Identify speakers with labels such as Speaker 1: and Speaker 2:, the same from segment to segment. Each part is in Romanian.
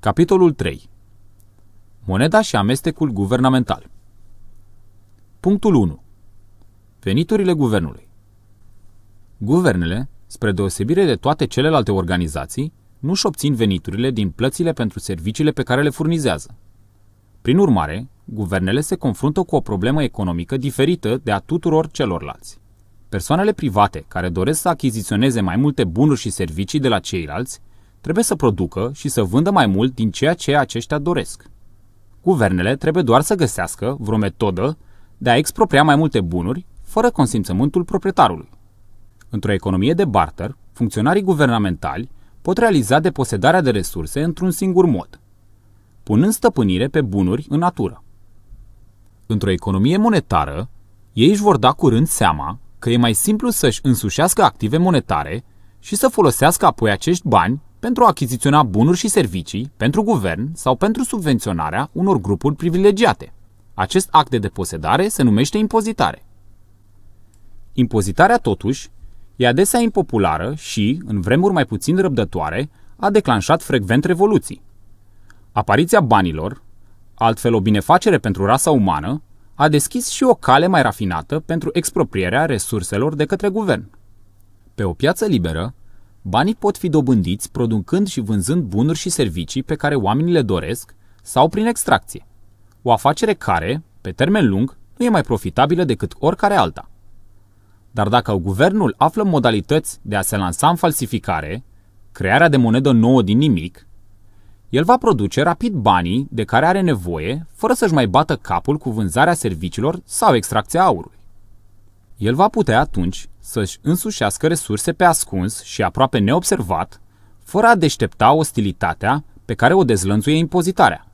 Speaker 1: Capitolul 3. Moneda și amestecul guvernamental. Punctul 1. Veniturile guvernului. Guvernele, spre deosebire de toate celelalte organizații, nu și obțin veniturile din plățile pentru serviciile pe care le furnizează. Prin urmare, guvernele se confruntă cu o problemă economică diferită de a tuturor celorlalți. Persoanele private care doresc să achiziționeze mai multe bunuri și servicii de la ceilalți trebuie să producă și să vândă mai mult din ceea ce aceștia doresc. Guvernele trebuie doar să găsească vreo metodă de a expropria mai multe bunuri fără consimțământul proprietarului. Într-o economie de barter, funcționarii guvernamentali pot realiza deposedarea de resurse într-un singur mod, punând stăpânire pe bunuri în natură. Într-o economie monetară, ei își vor da curând seama că e mai simplu să-și însușească active monetare și să folosească apoi acești bani pentru a achiziționa bunuri și servicii pentru guvern sau pentru subvenționarea unor grupuri privilegiate. Acest act de deposedare se numește impozitare. Impozitarea, totuși, e adesea impopulară și, în vremuri mai puțin răbdătoare, a declanșat frecvent revoluții. Apariția banilor, altfel o binefacere pentru rasa umană, a deschis și o cale mai rafinată pentru exproprierea resurselor de către guvern. Pe o piață liberă, Banii pot fi dobândiți producând și vânzând bunuri și servicii pe care oamenii le doresc sau prin extracție. O afacere care, pe termen lung, nu e mai profitabilă decât oricare alta. Dar dacă guvernul află modalități de a se lansa în falsificare, crearea de monedă nouă din nimic, el va produce rapid banii de care are nevoie, fără să-și mai bată capul cu vânzarea serviciilor sau extracția aurului. El va putea atunci să-și însușească resurse pe ascuns și aproape neobservat, fără a deștepta ostilitatea pe care o dezlănțuie impozitarea.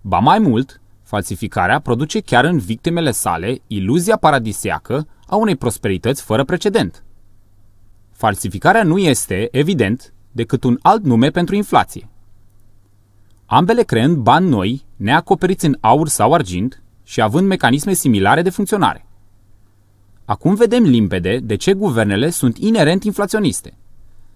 Speaker 1: Ba mai mult, falsificarea produce chiar în victimele sale iluzia paradisiacă a unei prosperități fără precedent. Falsificarea nu este, evident, decât un alt nume pentru inflație. Ambele creând bani noi, neacoperiți în aur sau argint și având mecanisme similare de funcționare. Acum vedem limpede de ce guvernele sunt inerent inflaționiste.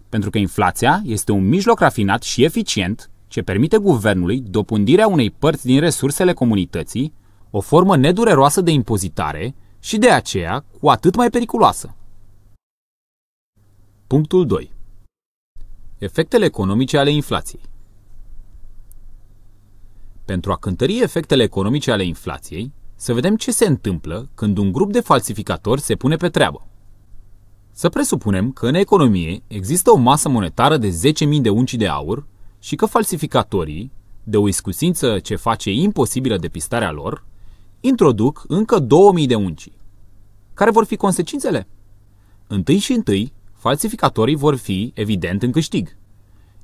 Speaker 1: Pentru că inflația este un mijloc rafinat și eficient ce permite guvernului dopândirea unei părți din resursele comunității, o formă nedureroasă de impozitare și de aceea cu atât mai periculoasă. Punctul 2. Efectele economice ale inflației Pentru a cântări efectele economice ale inflației, să vedem ce se întâmplă când un grup de falsificatori se pune pe treabă. Să presupunem că în economie există o masă monetară de 10.000 de unci de aur și că falsificatorii, de o iscusință ce face imposibilă depistarea lor, introduc încă 2000 de unci. Care vor fi consecințele? Întâi și întâi, falsificatorii vor fi, evident, în câștig.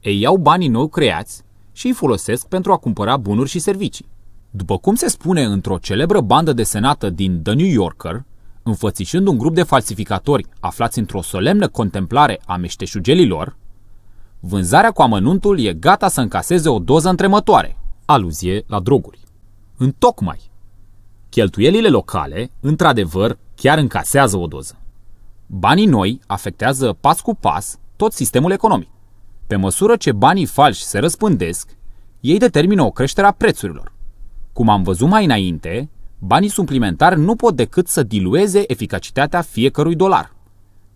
Speaker 1: Ei iau banii nou creați și îi folosesc pentru a cumpăra bunuri și servicii. După cum se spune într-o celebră bandă desenată din The New Yorker, înfățișând un grup de falsificatori aflați într-o solemnă contemplare a meșteșugelilor, vânzarea cu amănuntul e gata să încaseze o doză întremătoare, aluzie la droguri. Întocmai! Cheltuielile locale, într-adevăr, chiar încasează o doză. Banii noi afectează pas cu pas tot sistemul economic. Pe măsură ce banii falși se răspândesc, ei determină o creștere a prețurilor. Cum am văzut mai înainte, banii suplimentari nu pot decât să dilueze eficacitatea fiecărui dolar.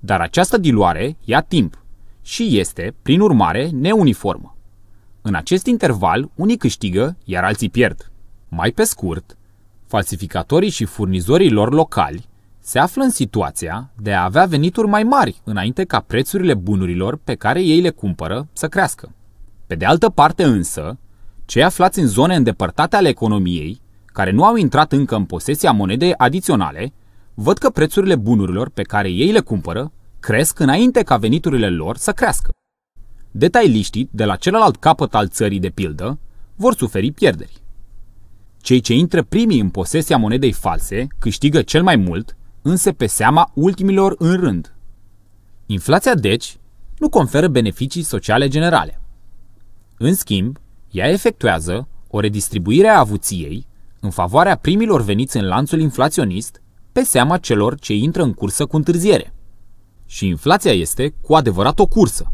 Speaker 1: Dar această diluare ia timp și este, prin urmare, neuniformă. În acest interval, unii câștigă, iar alții pierd. Mai pe scurt, falsificatorii și furnizorii lor locali se află în situația de a avea venituri mai mari înainte ca prețurile bunurilor pe care ei le cumpără să crească. Pe de altă parte însă, cei aflați în zone îndepărtate ale economiei, care nu au intrat încă în posesia monedei adiționale, văd că prețurile bunurilor pe care ei le cumpără cresc înainte ca veniturile lor să crească. Detailiștii de la celălalt capăt al țării, de pildă, vor suferi pierderi. Cei ce intră primii în posesia monedei false câștigă cel mai mult, însă pe seama ultimilor în rând. Inflația, deci, nu conferă beneficii sociale generale. În schimb, ea efectuează o redistribuire a avuției în favoarea primilor veniți în lanțul inflaționist pe seama celor ce intră în cursă cu întârziere. Și inflația este cu adevărat o cursă,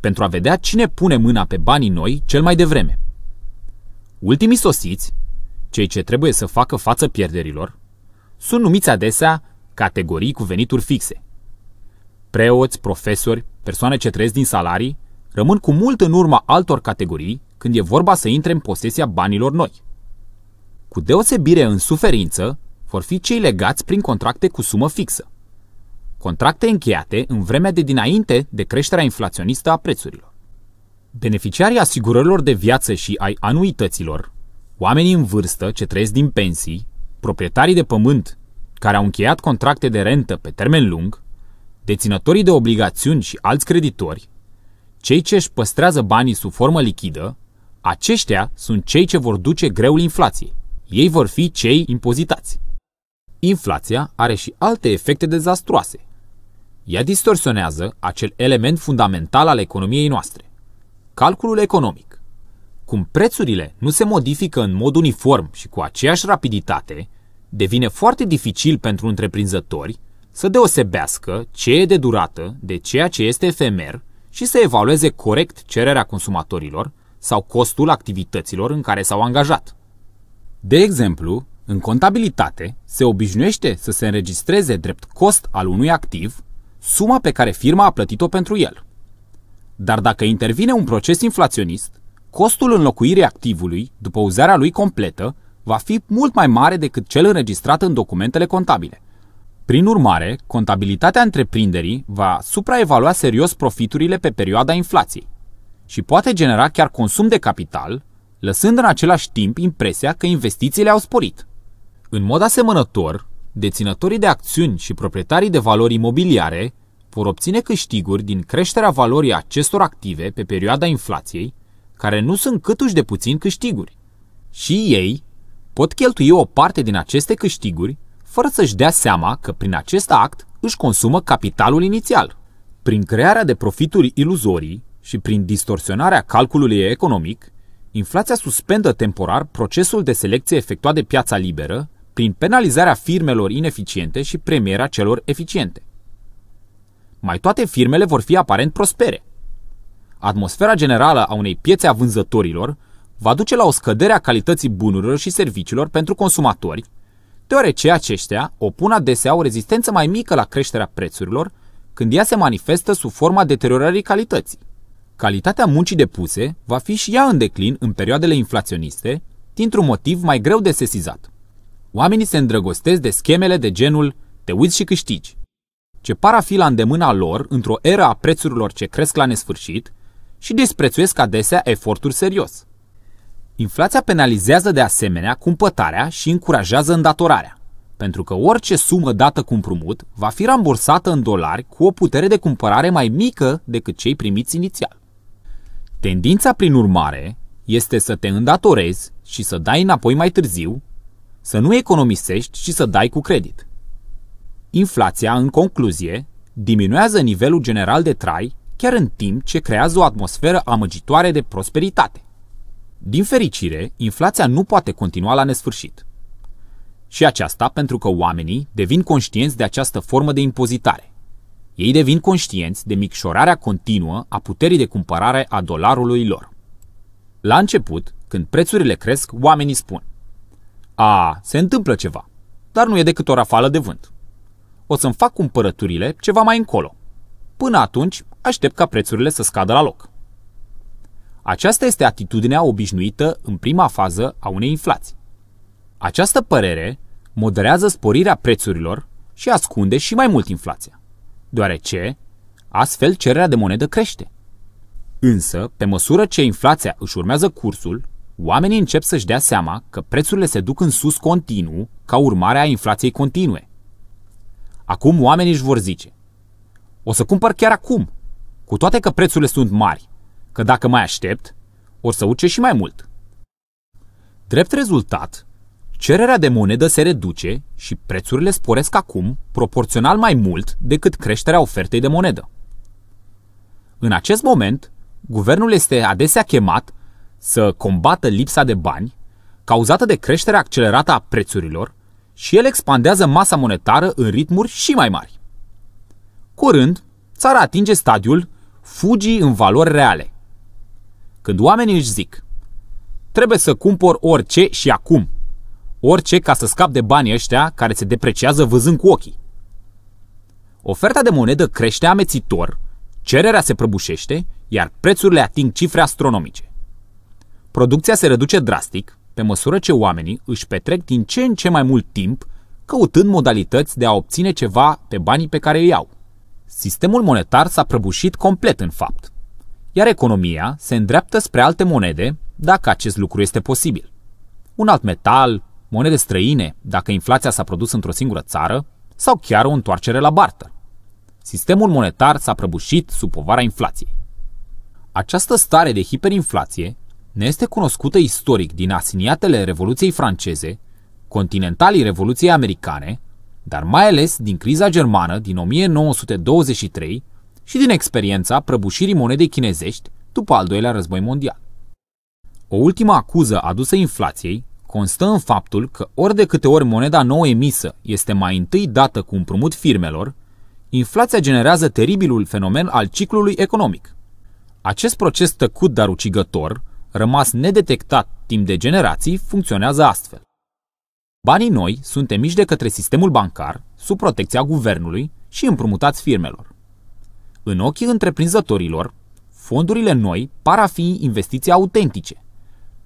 Speaker 1: pentru a vedea cine pune mâna pe banii noi cel mai devreme. Ultimii sosiți, cei ce trebuie să facă față pierderilor, sunt numiți adesea categorii cu venituri fixe. Preoți, profesori, persoane ce trăiesc din salarii, rămân cu mult în urma altor categorii când e vorba să intre în posesia banilor noi. Cu deosebire în suferință, vor fi cei legați prin contracte cu sumă fixă. Contracte încheiate în vremea de dinainte de creșterea inflaționistă a prețurilor. Beneficiarii asigurărilor de viață și ai anuităților, oamenii în vârstă ce trăiesc din pensii, proprietarii de pământ care au încheiat contracte de rentă pe termen lung, deținătorii de obligațiuni și alți creditori, cei ce își păstrează banii sub formă lichidă, aceștia sunt cei ce vor duce greul inflației. Ei vor fi cei impozitați. Inflația are și alte efecte dezastruoase. Ea distorsionează acel element fundamental al economiei noastre, calculul economic. Cum prețurile nu se modifică în mod uniform și cu aceeași rapiditate, devine foarte dificil pentru întreprinzători să deosebească ce e de durată de ceea ce este efemer și să evalueze corect cererea consumatorilor sau costul activităților în care s-au angajat. De exemplu, în contabilitate se obișnuiește să se înregistreze drept cost al unui activ suma pe care firma a plătit-o pentru el. Dar dacă intervine un proces inflaționist, costul înlocuirii activului, după uzarea lui completă, va fi mult mai mare decât cel înregistrat în documentele contabile. Prin urmare, contabilitatea întreprinderii va supraevalua serios profiturile pe perioada inflației și poate genera chiar consum de capital, lăsând în același timp impresia că investițiile au sporit. În mod asemănător, deținătorii de acțiuni și proprietarii de valori imobiliare vor obține câștiguri din creșterea valorii acestor active pe perioada inflației, care nu sunt câtuși de puțin câștiguri. Și ei pot cheltui o parte din aceste câștiguri fără să-și dea seama că prin acest act își consumă capitalul inițial. Prin crearea de profituri iluzorii, și prin distorsionarea calculului economic, inflația suspendă temporar procesul de selecție efectuat de piața liberă prin penalizarea firmelor ineficiente și premierea celor eficiente. Mai toate firmele vor fi aparent prospere. Atmosfera generală a unei piețe a vânzătorilor va duce la o scădere a calității bunurilor și serviciilor pentru consumatori, deoarece aceștia opun adesea o rezistență mai mică la creșterea prețurilor când ea se manifestă sub forma deteriorării calității calitatea muncii depuse va fi și ea în declin în perioadele inflaționiste, dintr-un motiv mai greu de sesizat. Oamenii se îndrăgostesc de schemele de genul te uiți și câștigi, ce par a fi la îndemâna lor într-o era a prețurilor ce cresc la nesfârșit și desprețuiesc adesea eforturi serios. Inflația penalizează de asemenea cumpătarea și încurajează îndatorarea, pentru că orice sumă dată cu împrumut va fi rambursată în dolari cu o putere de cumpărare mai mică decât cei primiți inițial. Tendința, prin urmare, este să te îndatorezi și să dai înapoi mai târziu, să nu economisești și să dai cu credit. Inflația, în concluzie, diminuează nivelul general de trai chiar în timp ce creează o atmosferă amăgitoare de prosperitate. Din fericire, inflația nu poate continua la nesfârșit. Și aceasta pentru că oamenii devin conștienți de această formă de impozitare. Ei devin conștienți de micșorarea continuă a puterii de cumpărare a dolarului lor. La început, când prețurile cresc, oamenii spun A, se întâmplă ceva, dar nu e decât o rafală de vânt. O să-mi fac cumpărăturile ceva mai încolo. Până atunci, aștept ca prețurile să scadă la loc. Aceasta este atitudinea obișnuită în prima fază a unei inflații. Această părere moderează sporirea prețurilor și ascunde și mai mult inflația deoarece astfel cererea de monedă crește. Însă, pe măsură ce inflația își urmează cursul, oamenii încep să-și dea seama că prețurile se duc în sus continuu ca urmare a inflației continue. Acum oamenii își vor zice, o să cumpăr chiar acum, cu toate că prețurile sunt mari, că dacă mai aștept, or să urce și mai mult. Drept rezultat, Cererea de monedă se reduce și prețurile sporesc acum proporțional mai mult decât creșterea ofertei de monedă. În acest moment, guvernul este adesea chemat să combată lipsa de bani cauzată de creșterea accelerată a prețurilor și el expandează masa monetară în ritmuri și mai mari. Curând, țara atinge stadiul fugii în valori reale. Când oamenii își zic, trebuie să cumpăr orice și acum, orice ca să scap de banii ăștia care se depreciază văzând cu ochii. Oferta de monedă crește amețitor, cererea se prăbușește, iar prețurile ating cifre astronomice. Producția se reduce drastic, pe măsură ce oamenii își petrec din ce în ce mai mult timp căutând modalități de a obține ceva pe banii pe care îi au. Sistemul monetar s-a prăbușit complet în fapt, iar economia se îndreaptă spre alte monede dacă acest lucru este posibil. Un alt metal, monede străine dacă inflația s-a produs într-o singură țară sau chiar o întoarcere la barter. Sistemul monetar s-a prăbușit sub povara inflației. Această stare de hiperinflație ne este cunoscută istoric din asiniatele Revoluției franceze, continentalii Revoluției americane, dar mai ales din criza germană din 1923 și din experiența prăbușirii monedei chinezești după al doilea război mondial. O ultimă acuză adusă inflației constă în faptul că ori de câte ori moneda nouă emisă este mai întâi dată cu împrumut firmelor, inflația generează teribilul fenomen al ciclului economic. Acest proces tăcut dar ucigător, rămas nedetectat timp de generații, funcționează astfel. Banii noi sunt emiși de către sistemul bancar, sub protecția guvernului și împrumutați firmelor. În ochii întreprinzătorilor, fondurile noi par a fi investiții autentice,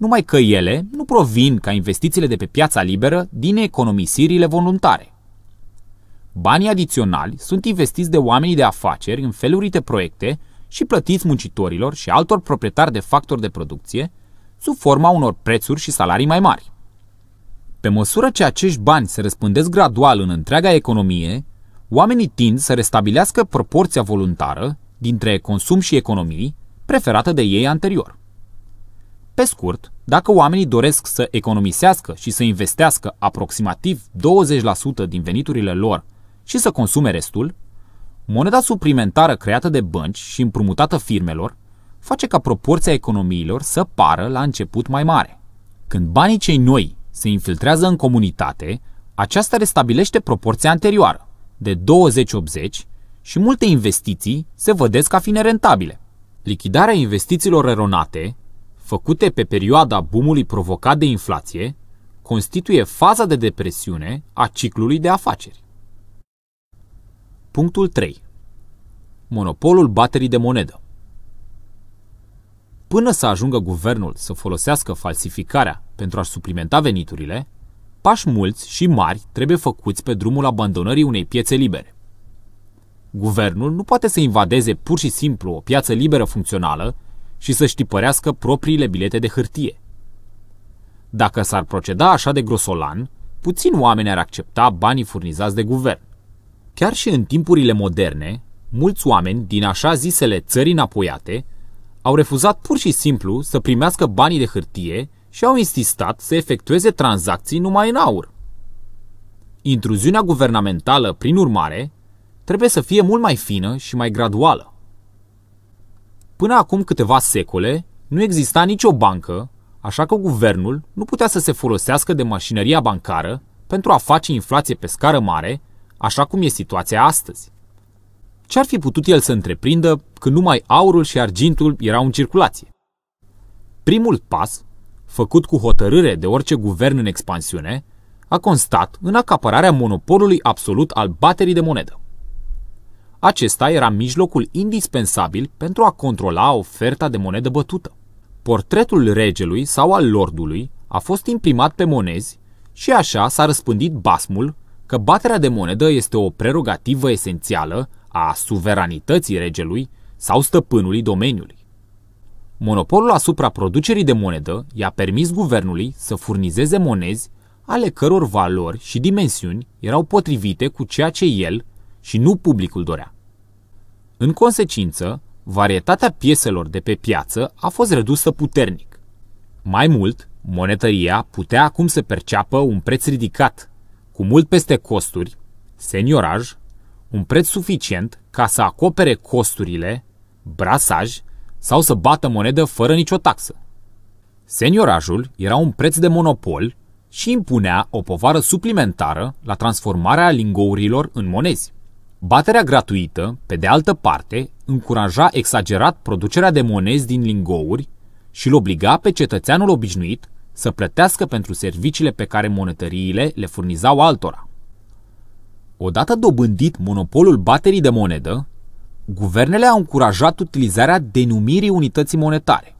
Speaker 1: numai că ele nu provin ca investițiile de pe piața liberă din economisirile voluntare. Banii adiționali sunt investiți de oamenii de afaceri în felurite proiecte și plătiți muncitorilor și altor proprietari de factori de producție sub forma unor prețuri și salarii mai mari. Pe măsură ce acești bani se răspândesc gradual în întreaga economie, oamenii tind să restabilească proporția voluntară dintre consum și economii preferată de ei anterior. Pe scurt, dacă oamenii doresc să economisească și să investească aproximativ 20% din veniturile lor și să consume restul, moneda suplimentară creată de bănci și împrumutată firmelor face ca proporția economiilor să pară la început mai mare. Când banii cei noi se infiltrează în comunitate, aceasta restabilește proporția anterioară, de 20-80, și multe investiții se vădesc ca fiind rentabile. Lichidarea investițiilor eronate făcute pe perioada boomului provocat de inflație, constituie faza de depresiune a ciclului de afaceri. Punctul 3. Monopolul baterii de monedă. Până să ajungă guvernul să folosească falsificarea pentru a-și suplimenta veniturile, pași mulți și mari trebuie făcuți pe drumul abandonării unei piețe libere. Guvernul nu poate să invadeze pur și simplu o piață liberă funcțională și să și tipărească propriile bilete de hârtie. Dacă s-ar proceda așa de grosolan, puțin oameni ar accepta banii furnizați de guvern. Chiar și în timpurile moderne, mulți oameni din așa zisele țări înapoiate au refuzat pur și simplu să primească banii de hârtie și au insistat să efectueze tranzacții numai în aur. Intruziunea guvernamentală, prin urmare, trebuie să fie mult mai fină și mai graduală. Până acum câteva secole, nu exista nicio bancă, așa că guvernul nu putea să se folosească de mașinăria bancară pentru a face inflație pe scară mare, așa cum e situația astăzi. Ce ar fi putut el să întreprindă când numai aurul și argintul erau în circulație? Primul pas, făcut cu hotărâre de orice guvern în expansiune, a constat în acapararea monopolului absolut al baterii de monedă. Acesta era mijlocul indispensabil pentru a controla oferta de monedă bătută. Portretul regelui sau al lordului a fost imprimat pe monezi și așa s-a răspândit basmul că baterea de monedă este o prerogativă esențială a suveranității regelui sau stăpânului domeniului. Monopolul asupra producerii de monedă i-a permis guvernului să furnizeze monezi ale căror valori și dimensiuni erau potrivite cu ceea ce el și nu publicul dorea. În consecință, varietatea pieselor de pe piață a fost redusă puternic. Mai mult, monetăria putea acum să perceapă un preț ridicat, cu mult peste costuri, senioraj, un preț suficient ca să acopere costurile, brasaj sau să bată monedă fără nicio taxă. Seniorajul era un preț de monopol și impunea o povară suplimentară la transformarea lingourilor în monezi. Baterea gratuită, pe de altă parte, încuraja exagerat producerea de monezi din lingouri și îl obliga pe cetățeanul obișnuit să plătească pentru serviciile pe care monetăriile le furnizau altora. Odată dobândit monopolul baterii de monedă, guvernele au încurajat utilizarea denumirii unității monetare,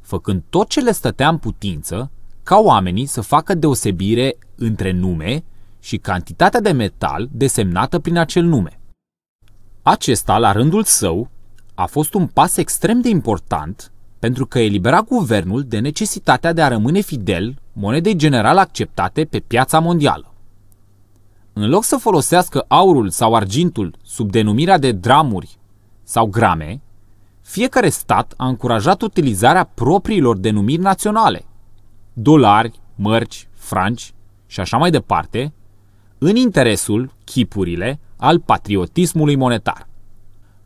Speaker 1: făcând tot ce le stătea în putință ca oamenii să facă deosebire între nume și cantitatea de metal desemnată prin acel nume. Acesta, la rândul său, a fost un pas extrem de important pentru că elibera guvernul de necesitatea de a rămâne fidel monedei general acceptate pe piața mondială. În loc să folosească aurul sau argintul sub denumirea de dramuri sau grame, fiecare stat a încurajat utilizarea propriilor denumiri naționale, dolari, mărci, franci și așa mai departe, în interesul, chipurile, al patriotismului monetar.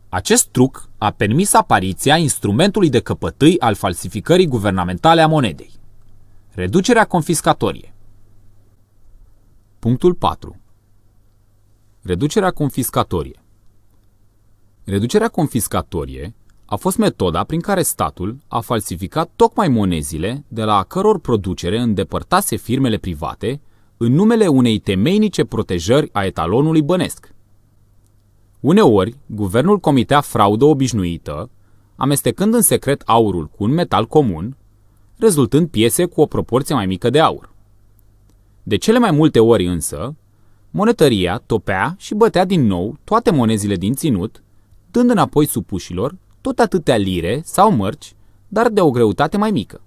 Speaker 1: Acest truc a permis apariția instrumentului de căpătâi al falsificării guvernamentale a monedei. Reducerea confiscatorie. Punctul 4. Reducerea confiscatorie. Reducerea confiscatorie a fost metoda prin care statul a falsificat tocmai monezile de la a căror producere îndepărtase firmele private în numele unei temeinice protejări a etalonului bănesc. Uneori, guvernul comitea fraudă obișnuită, amestecând în secret aurul cu un metal comun, rezultând piese cu o proporție mai mică de aur. De cele mai multe ori însă, monetăria topea și bătea din nou toate monezile din ținut, dând înapoi supușilor tot atâtea lire sau mărci, dar de o greutate mai mică.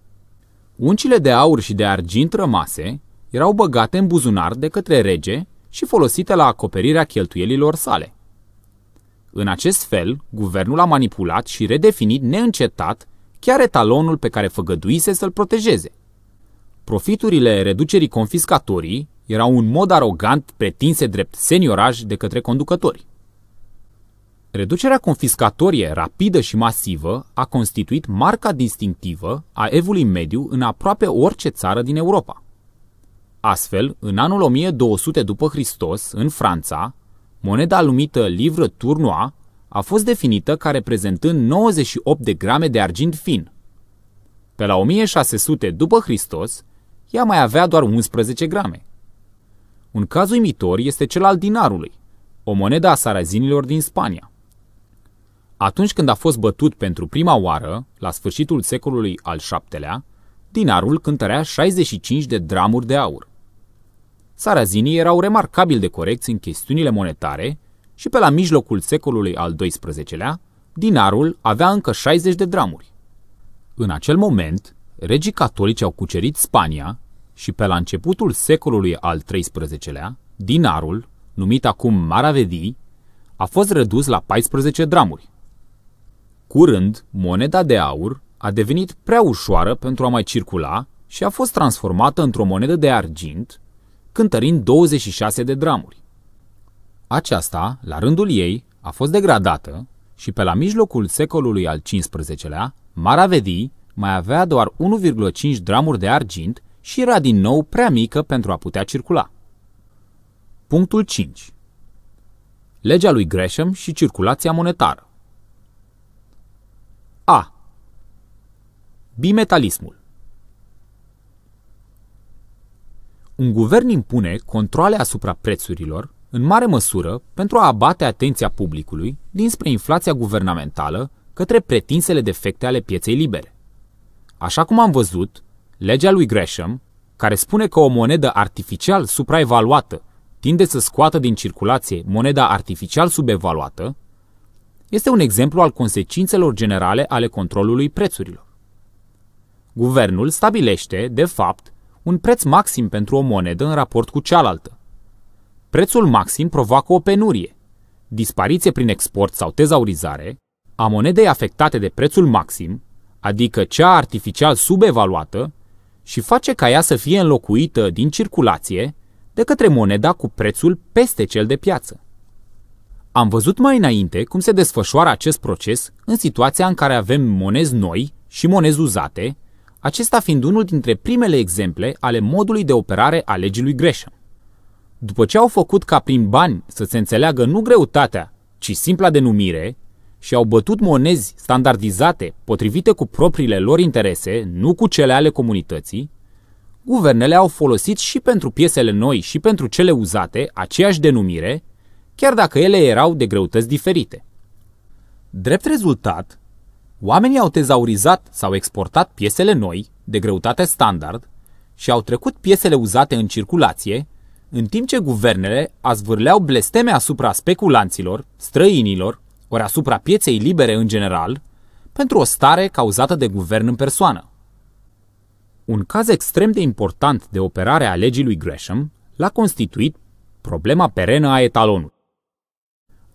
Speaker 1: Uncile de aur și de argint rămase erau băgate în buzunar de către rege și folosite la acoperirea cheltuielilor sale. În acest fel, guvernul a manipulat și redefinit neîncetat chiar etalonul pe care făgăduise să-l protejeze. Profiturile reducerii confiscatorii erau un mod arogant pretinse drept senioraj de către conducători. Reducerea confiscatorie rapidă și masivă a constituit marca distinctivă a evului mediu în aproape orice țară din Europa. Astfel, în anul 1200 după Hristos, în Franța, Moneda numită livră turnoa a fost definită ca reprezentând 98 de grame de argint fin. Pe la 1600 după Hristos, ea mai avea doar 11 grame. Un caz uimitor este cel al dinarului, o monedă a sarazinilor din Spania. Atunci când a fost bătut pentru prima oară, la sfârșitul secolului al VII-lea, dinarul cântărea 65 de dramuri de aur sarazinii erau remarcabil de corecți în chestiunile monetare și pe la mijlocul secolului al XII-lea, dinarul avea încă 60 de dramuri. În acel moment, regii catolici au cucerit Spania și pe la începutul secolului al XIII-lea, dinarul, numit acum Maravedii, a fost redus la 14 dramuri. Curând, moneda de aur a devenit prea ușoară pentru a mai circula și a fost transformată într-o monedă de argint, cântărind 26 de dramuri. Aceasta, la rândul ei, a fost degradată și pe la mijlocul secolului al XV-lea, Maravedi mai avea doar 1,5 dramuri de argint și era din nou prea mică pentru a putea circula. Punctul 5. Legea lui Gresham și circulația monetară. A. Bimetalismul Un guvern impune controle asupra prețurilor, în mare măsură, pentru a abate atenția publicului dinspre inflația guvernamentală către pretinsele defecte ale pieței libere. Așa cum am văzut, legea lui Gresham, care spune că o monedă artificial supraevaluată tinde să scoată din circulație moneda artificial subevaluată, este un exemplu al consecințelor generale ale controlului prețurilor. Guvernul stabilește, de fapt, un preț maxim pentru o monedă în raport cu cealaltă. Prețul maxim provoacă o penurie, dispariție prin export sau tezaurizare, a monedei afectate de prețul maxim, adică cea artificial subevaluată, și face ca ea să fie înlocuită din circulație de către moneda cu prețul peste cel de piață. Am văzut mai înainte cum se desfășoară acest proces în situația în care avem monezi noi și monezi uzate, acesta fiind unul dintre primele exemple ale modului de operare a legii lui Gresham. După ce au făcut ca prin bani să se înțeleagă nu greutatea, ci simpla denumire, și au bătut monezi standardizate, potrivite cu propriile lor interese, nu cu cele ale comunității, guvernele au folosit și pentru piesele noi și pentru cele uzate aceeași denumire, chiar dacă ele erau de greutăți diferite. Drept rezultat, Oamenii au tezaurizat sau exportat piesele noi, de greutate standard, și au trecut piesele uzate în circulație, în timp ce guvernele azvârleau blesteme asupra speculanților, străinilor, ori asupra pieței libere în general, pentru o stare cauzată de guvern în persoană. Un caz extrem de important de operare a legii lui Gresham l-a constituit problema perenă a etalonului.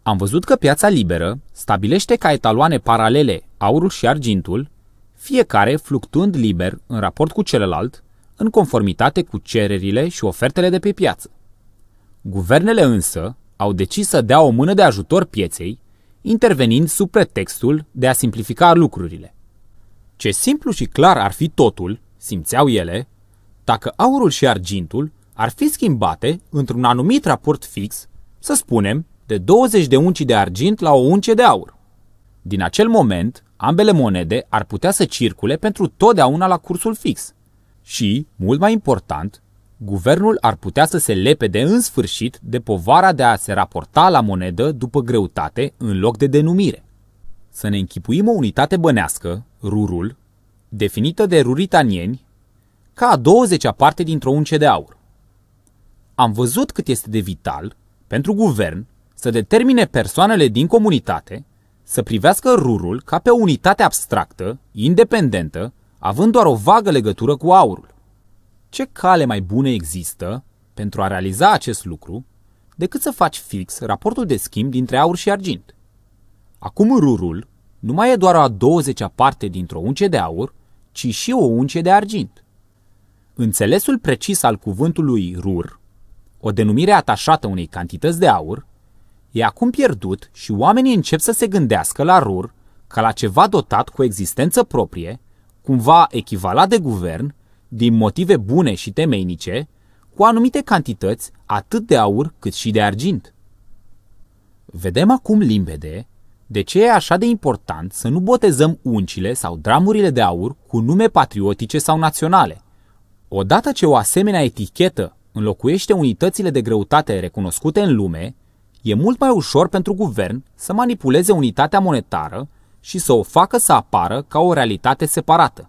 Speaker 1: Am văzut că piața liberă stabilește ca etaloane paralele aurul și argintul, fiecare fluctuând liber în raport cu celălalt, în conformitate cu cererile și ofertele de pe piață. Guvernele însă au decis să dea o mână de ajutor pieței, intervenind sub pretextul de a simplifica lucrurile. Ce simplu și clar ar fi totul, simțeau ele, dacă aurul și argintul ar fi schimbate într-un anumit raport fix, să spunem de 20 de unci de argint la o unce de aur. Din acel moment, ambele monede ar putea să circule pentru totdeauna la cursul fix. Și, mult mai important, guvernul ar putea să se lepede în sfârșit de povara de a se raporta la monedă după greutate în loc de denumire. Să ne închipuim o unitate bănească, rurul, definită de ruritanieni ca a 20-a parte dintr-o unce de aur. Am văzut cât este de vital pentru guvern să determine persoanele din comunitate să privească rurul ca pe o unitate abstractă, independentă, având doar o vagă legătură cu aurul. Ce cale mai bună există pentru a realiza acest lucru decât să faci fix raportul de schimb dintre aur și argint? Acum rurul nu mai e doar a 20-a parte dintr-o unce de aur, ci și o unce de argint. Înțelesul precis al cuvântului rur, o denumire atașată unei cantități de aur, e acum pierdut și oamenii încep să se gândească la RUR ca la ceva dotat cu existență proprie, cumva echivalat de guvern, din motive bune și temeinice, cu anumite cantități atât de aur cât și de argint. Vedem acum limpede de ce e așa de important să nu botezăm uncile sau dramurile de aur cu nume patriotice sau naționale. Odată ce o asemenea etichetă înlocuiește unitățile de greutate recunoscute în lume, e mult mai ușor pentru guvern să manipuleze unitatea monetară și să o facă să apară ca o realitate separată.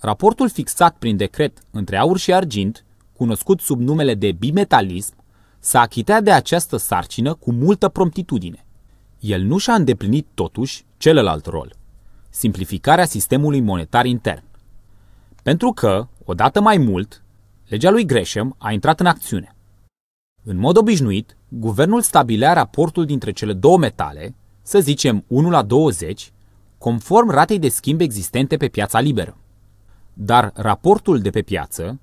Speaker 1: Raportul fixat prin decret între aur și argint, cunoscut sub numele de bimetalism, s-a achitat de această sarcină cu multă promptitudine. El nu și-a îndeplinit totuși celălalt rol, simplificarea sistemului monetar intern. Pentru că, odată mai mult, legea lui Gresham a intrat în acțiune. În mod obișnuit, Guvernul stabilea raportul dintre cele două metale, să zicem 1 la 20, conform ratei de schimb existente pe piața liberă. Dar raportul de pe piață,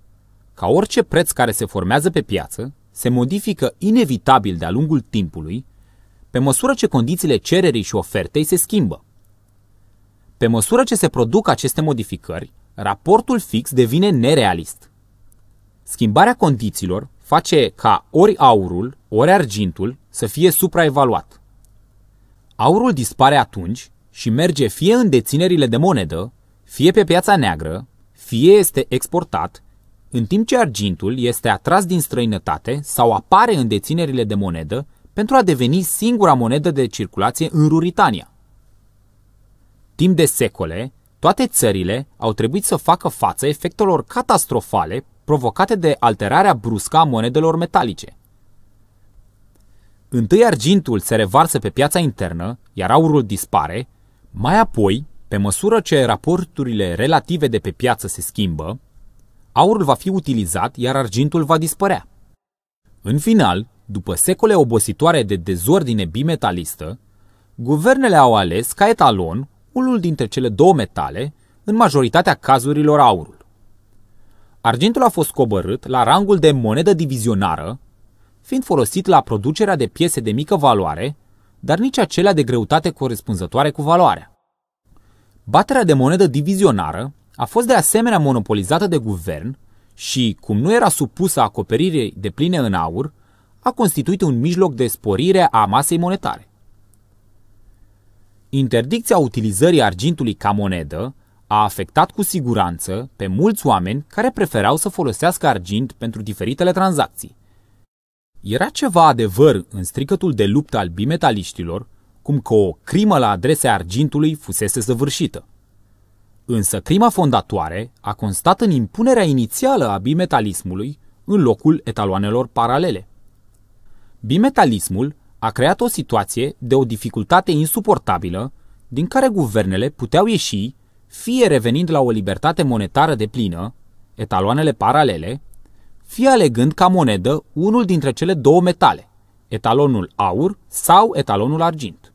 Speaker 1: ca orice preț care se formează pe piață, se modifică inevitabil de-a lungul timpului, pe măsură ce condițiile cererii și ofertei se schimbă. Pe măsură ce se produc aceste modificări, raportul fix devine nerealist. Schimbarea condițiilor face ca ori aurul, ori argintul să fie supraevaluat. Aurul dispare atunci și merge fie în deținerile de monedă, fie pe piața neagră, fie este exportat, în timp ce argintul este atras din străinătate sau apare în deținerile de monedă pentru a deveni singura monedă de circulație în Ruritania. Timp de secole, toate țările au trebuit să facă față efectelor catastrofale provocate de alterarea bruscă a monedelor metalice – Întâi argintul se revarsă pe piața internă, iar aurul dispare, mai apoi, pe măsură ce raporturile relative de pe piață se schimbă, aurul va fi utilizat, iar argintul va dispărea. În final, după secole obositoare de dezordine bimetalistă, guvernele au ales ca etalon unul dintre cele două metale, în majoritatea cazurilor aurul. Argintul a fost coborât la rangul de monedă divizionară fiind folosit la producerea de piese de mică valoare, dar nici acelea de greutate corespunzătoare cu valoarea. Baterea de monedă divizionară a fost de asemenea monopolizată de guvern și, cum nu era supusă acoperirii de pline în aur, a constituit un mijloc de sporire a masei monetare. Interdicția utilizării argintului ca monedă a afectat cu siguranță pe mulți oameni care preferau să folosească argint pentru diferitele tranzacții. Era ceva adevăr în stricătul de luptă al bimetaliștilor, cum că o crimă la adresa argintului fusese săvârșită. Însă crima fondatoare a constat în impunerea inițială a bimetalismului în locul etaloanelor paralele. Bimetalismul a creat o situație de o dificultate insuportabilă din care guvernele puteau ieși fie revenind la o libertate monetară de plină, etaloanele paralele, fie alegând ca monedă unul dintre cele două metale, etalonul aur sau etalonul argint.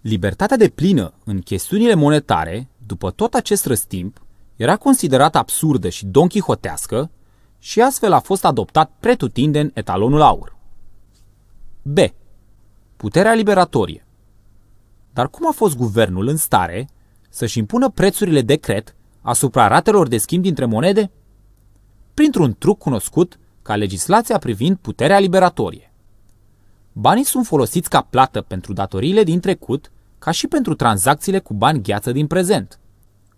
Speaker 1: Libertatea de plină în chestiunile monetare, după tot acest răstimp, era considerată absurdă și donchihotească și astfel a fost adoptat pretutindeni etalonul aur. B. Puterea liberatorie. Dar cum a fost guvernul în stare să-și impună prețurile decret asupra ratelor de schimb dintre monede? printr-un truc cunoscut ca legislația privind puterea liberatorie. Banii sunt folosiți ca plată pentru datoriile din trecut, ca și pentru tranzacțiile cu bani gheață din prezent.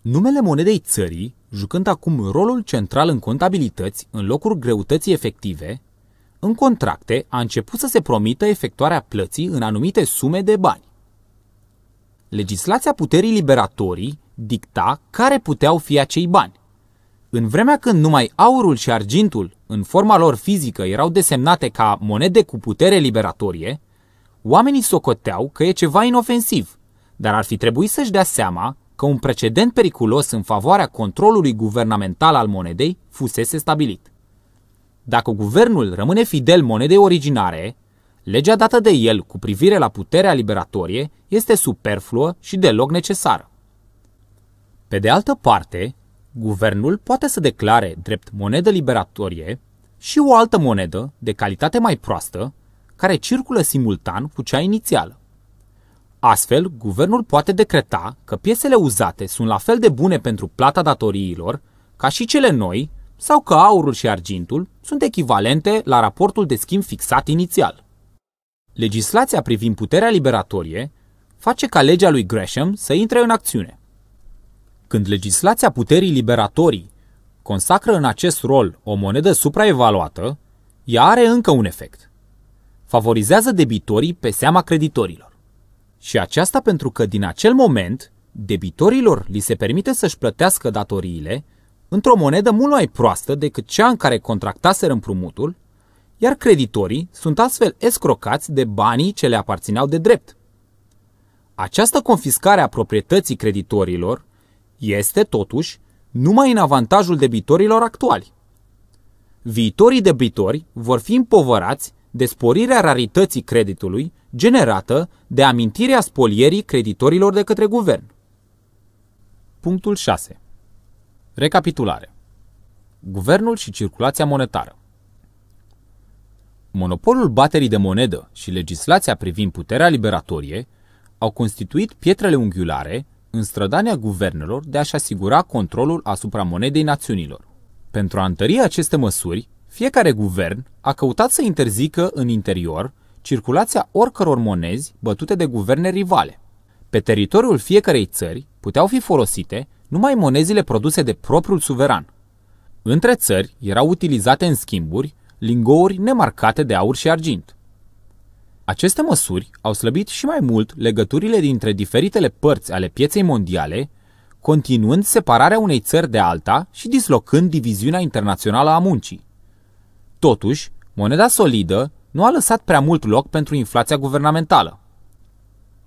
Speaker 1: Numele monedei țării, jucând acum rolul central în contabilități în locul greutății efective, în contracte a început să se promită efectuarea plății în anumite sume de bani. Legislația puterii liberatorii dicta care puteau fi acei bani. În vremea când numai aurul și argintul, în forma lor fizică, erau desemnate ca monede cu putere liberatorie, oamenii socoteau că e ceva inofensiv, dar ar fi trebuit să-și dea seama că un precedent periculos în favoarea controlului guvernamental al monedei fusese stabilit. Dacă guvernul rămâne fidel monedei originare, legea dată de el cu privire la puterea liberatorie este superfluă și deloc necesară. Pe de altă parte, guvernul poate să declare drept monedă liberatorie și o altă monedă de calitate mai proastă care circulă simultan cu cea inițială. Astfel, guvernul poate decreta că piesele uzate sunt la fel de bune pentru plata datoriilor ca și cele noi sau că aurul și argintul sunt echivalente la raportul de schimb fixat inițial. Legislația privind puterea liberatorie face ca legea lui Gresham să intre în acțiune – când legislația puterii liberatorii consacră în acest rol o monedă supraevaluată, ea are încă un efect. Favorizează debitorii pe seama creditorilor. Și aceasta pentru că din acel moment debitorilor li se permite să-și plătească datoriile într-o monedă mult mai proastă decât cea în care contractaseră împrumutul, iar creditorii sunt astfel escrocați de banii ce le aparțineau de drept. Această confiscare a proprietății creditorilor este, totuși, numai în avantajul debitorilor actuali. Viitorii debitori vor fi împovărați de sporirea rarității creditului generată de amintirea spolierii creditorilor de către guvern. Punctul 6. Recapitulare. Guvernul și circulația monetară. Monopolul baterii de monedă și legislația privind puterea liberatorie au constituit pietrele unghiulare în strădania guvernelor de a-și asigura controlul asupra monedei națiunilor. Pentru a întări aceste măsuri, fiecare guvern a căutat să interzică în interior circulația oricăror monezi bătute de guverne rivale. Pe teritoriul fiecarei țări puteau fi folosite numai monezile produse de propriul suveran. Între țări erau utilizate în schimburi lingouri nemarcate de aur și argint. Aceste măsuri au slăbit și mai mult legăturile dintre diferitele părți ale pieței mondiale, continuând separarea unei țări de alta și dislocând diviziunea internațională a muncii. Totuși, moneda solidă nu a lăsat prea mult loc pentru inflația guvernamentală.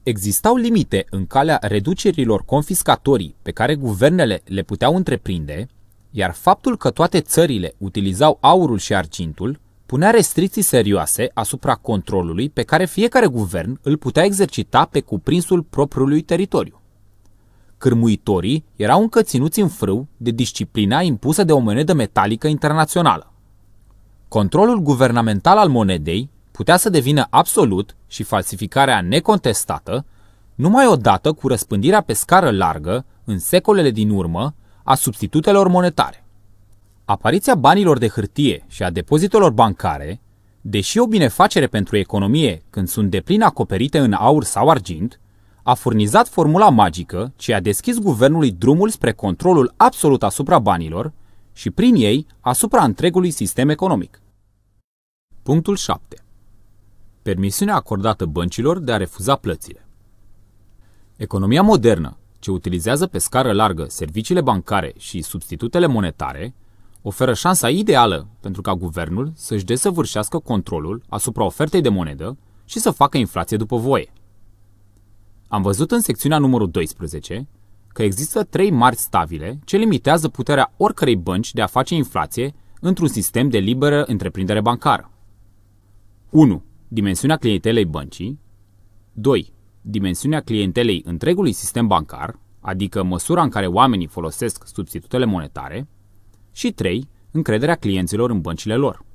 Speaker 1: Existau limite în calea reducerilor confiscatorii pe care guvernele le puteau întreprinde, iar faptul că toate țările utilizau aurul și argintul punea restricții serioase asupra controlului pe care fiecare guvern îl putea exercita pe cuprinsul propriului teritoriu. Cârmuitorii erau încă ținuți în frâu de disciplina impusă de o monedă metalică internațională. Controlul guvernamental al monedei putea să devină absolut și falsificarea necontestată numai odată cu răspândirea pe scară largă, în secolele din urmă, a substitutelor monetare. Apariția banilor de hârtie și a depozitelor bancare, deși o binefacere pentru economie când sunt deplin acoperite în aur sau argint, a furnizat formula magică ce a deschis guvernului drumul spre controlul absolut asupra banilor și prin ei asupra întregului sistem economic. Punctul 7. Permisiunea acordată băncilor de a refuza plățile. Economia modernă, ce utilizează pe scară largă serviciile bancare și substitutele monetare, oferă șansa ideală pentru ca guvernul să-și desăvârșească controlul asupra ofertei de monedă și să facă inflație după voie. Am văzut în secțiunea numărul 12 că există trei mari stabile ce limitează puterea oricărei bănci de a face inflație într-un sistem de liberă întreprindere bancară. 1. Dimensiunea clientelei băncii 2. Dimensiunea clientelei întregului sistem bancar, adică măsura în care oamenii folosesc substitutele monetare și 3. Încrederea clienților în băncile lor.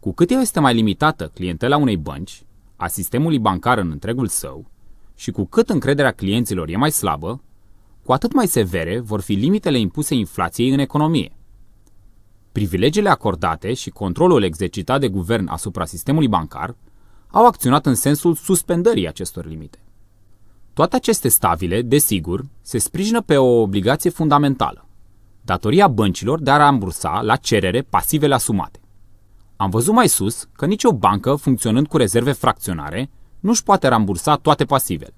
Speaker 1: Cu cât este mai limitată clientela unei bănci, a sistemului bancar în întregul său, și cu cât încrederea clienților e mai slabă, cu atât mai severe vor fi limitele impuse inflației în economie. Privilegiile acordate și controlul exercitat de guvern asupra sistemului bancar au acționat în sensul suspendării acestor limite. Toate aceste stabile, desigur, se sprijină pe o obligație fundamentală, datoria băncilor de a rambursa la cerere pasivele asumate. Am văzut mai sus că nicio bancă funcționând cu rezerve fracționare nu își poate rambursa toate pasivele.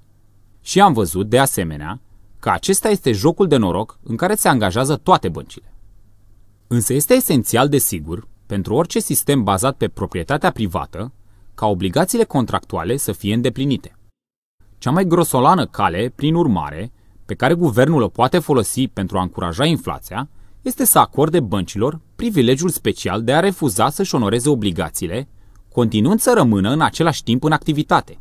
Speaker 1: Și am văzut, de asemenea, că acesta este jocul de noroc în care se angajează toate băncile. Însă este esențial, desigur, pentru orice sistem bazat pe proprietatea privată, ca obligațiile contractuale să fie îndeplinite. Cea mai grosolană cale, prin urmare, pe care guvernul o poate folosi pentru a încuraja inflația este să acorde băncilor privilegiul special de a refuza să-și onoreze obligațiile, continuând să rămână în același timp în activitate.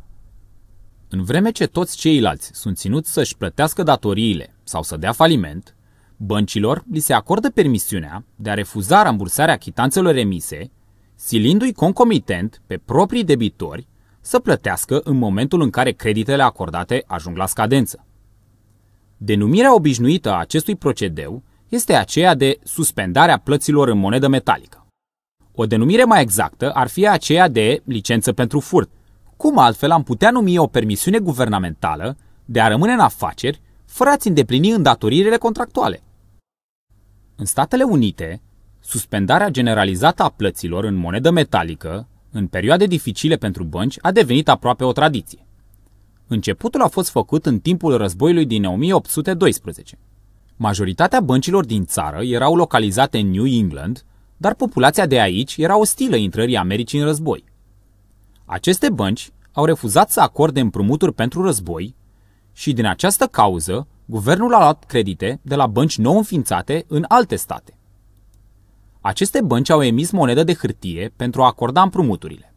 Speaker 1: În vreme ce toți ceilalți sunt ținuți să-și plătească datoriile sau să dea faliment, băncilor li se acordă permisiunea de a refuza rambursarea chitanțelor emise, silindu-i concomitent pe proprii debitori să plătească în momentul în care creditele acordate ajung la scadență. Denumirea obișnuită a acestui procedeu este aceea de suspendarea plăților în monedă metalică. O denumire mai exactă ar fi aceea de licență pentru furt. Cum altfel am putea numi o permisiune guvernamentală de a rămâne în afaceri fără a-ți îndeplini îndatoririle contractuale? În Statele Unite, suspendarea generalizată a plăților în monedă metalică în perioade dificile pentru bănci a devenit aproape o tradiție. Începutul a fost făcut în timpul războiului din 1812. Majoritatea băncilor din țară erau localizate în New England, dar populația de aici era ostilă intrării Americii în război. Aceste bănci au refuzat să acorde împrumuturi pentru război și din această cauză guvernul a luat credite de la bănci nou înființate în alte state. Aceste bănci au emis monedă de hârtie pentru a acorda împrumuturile.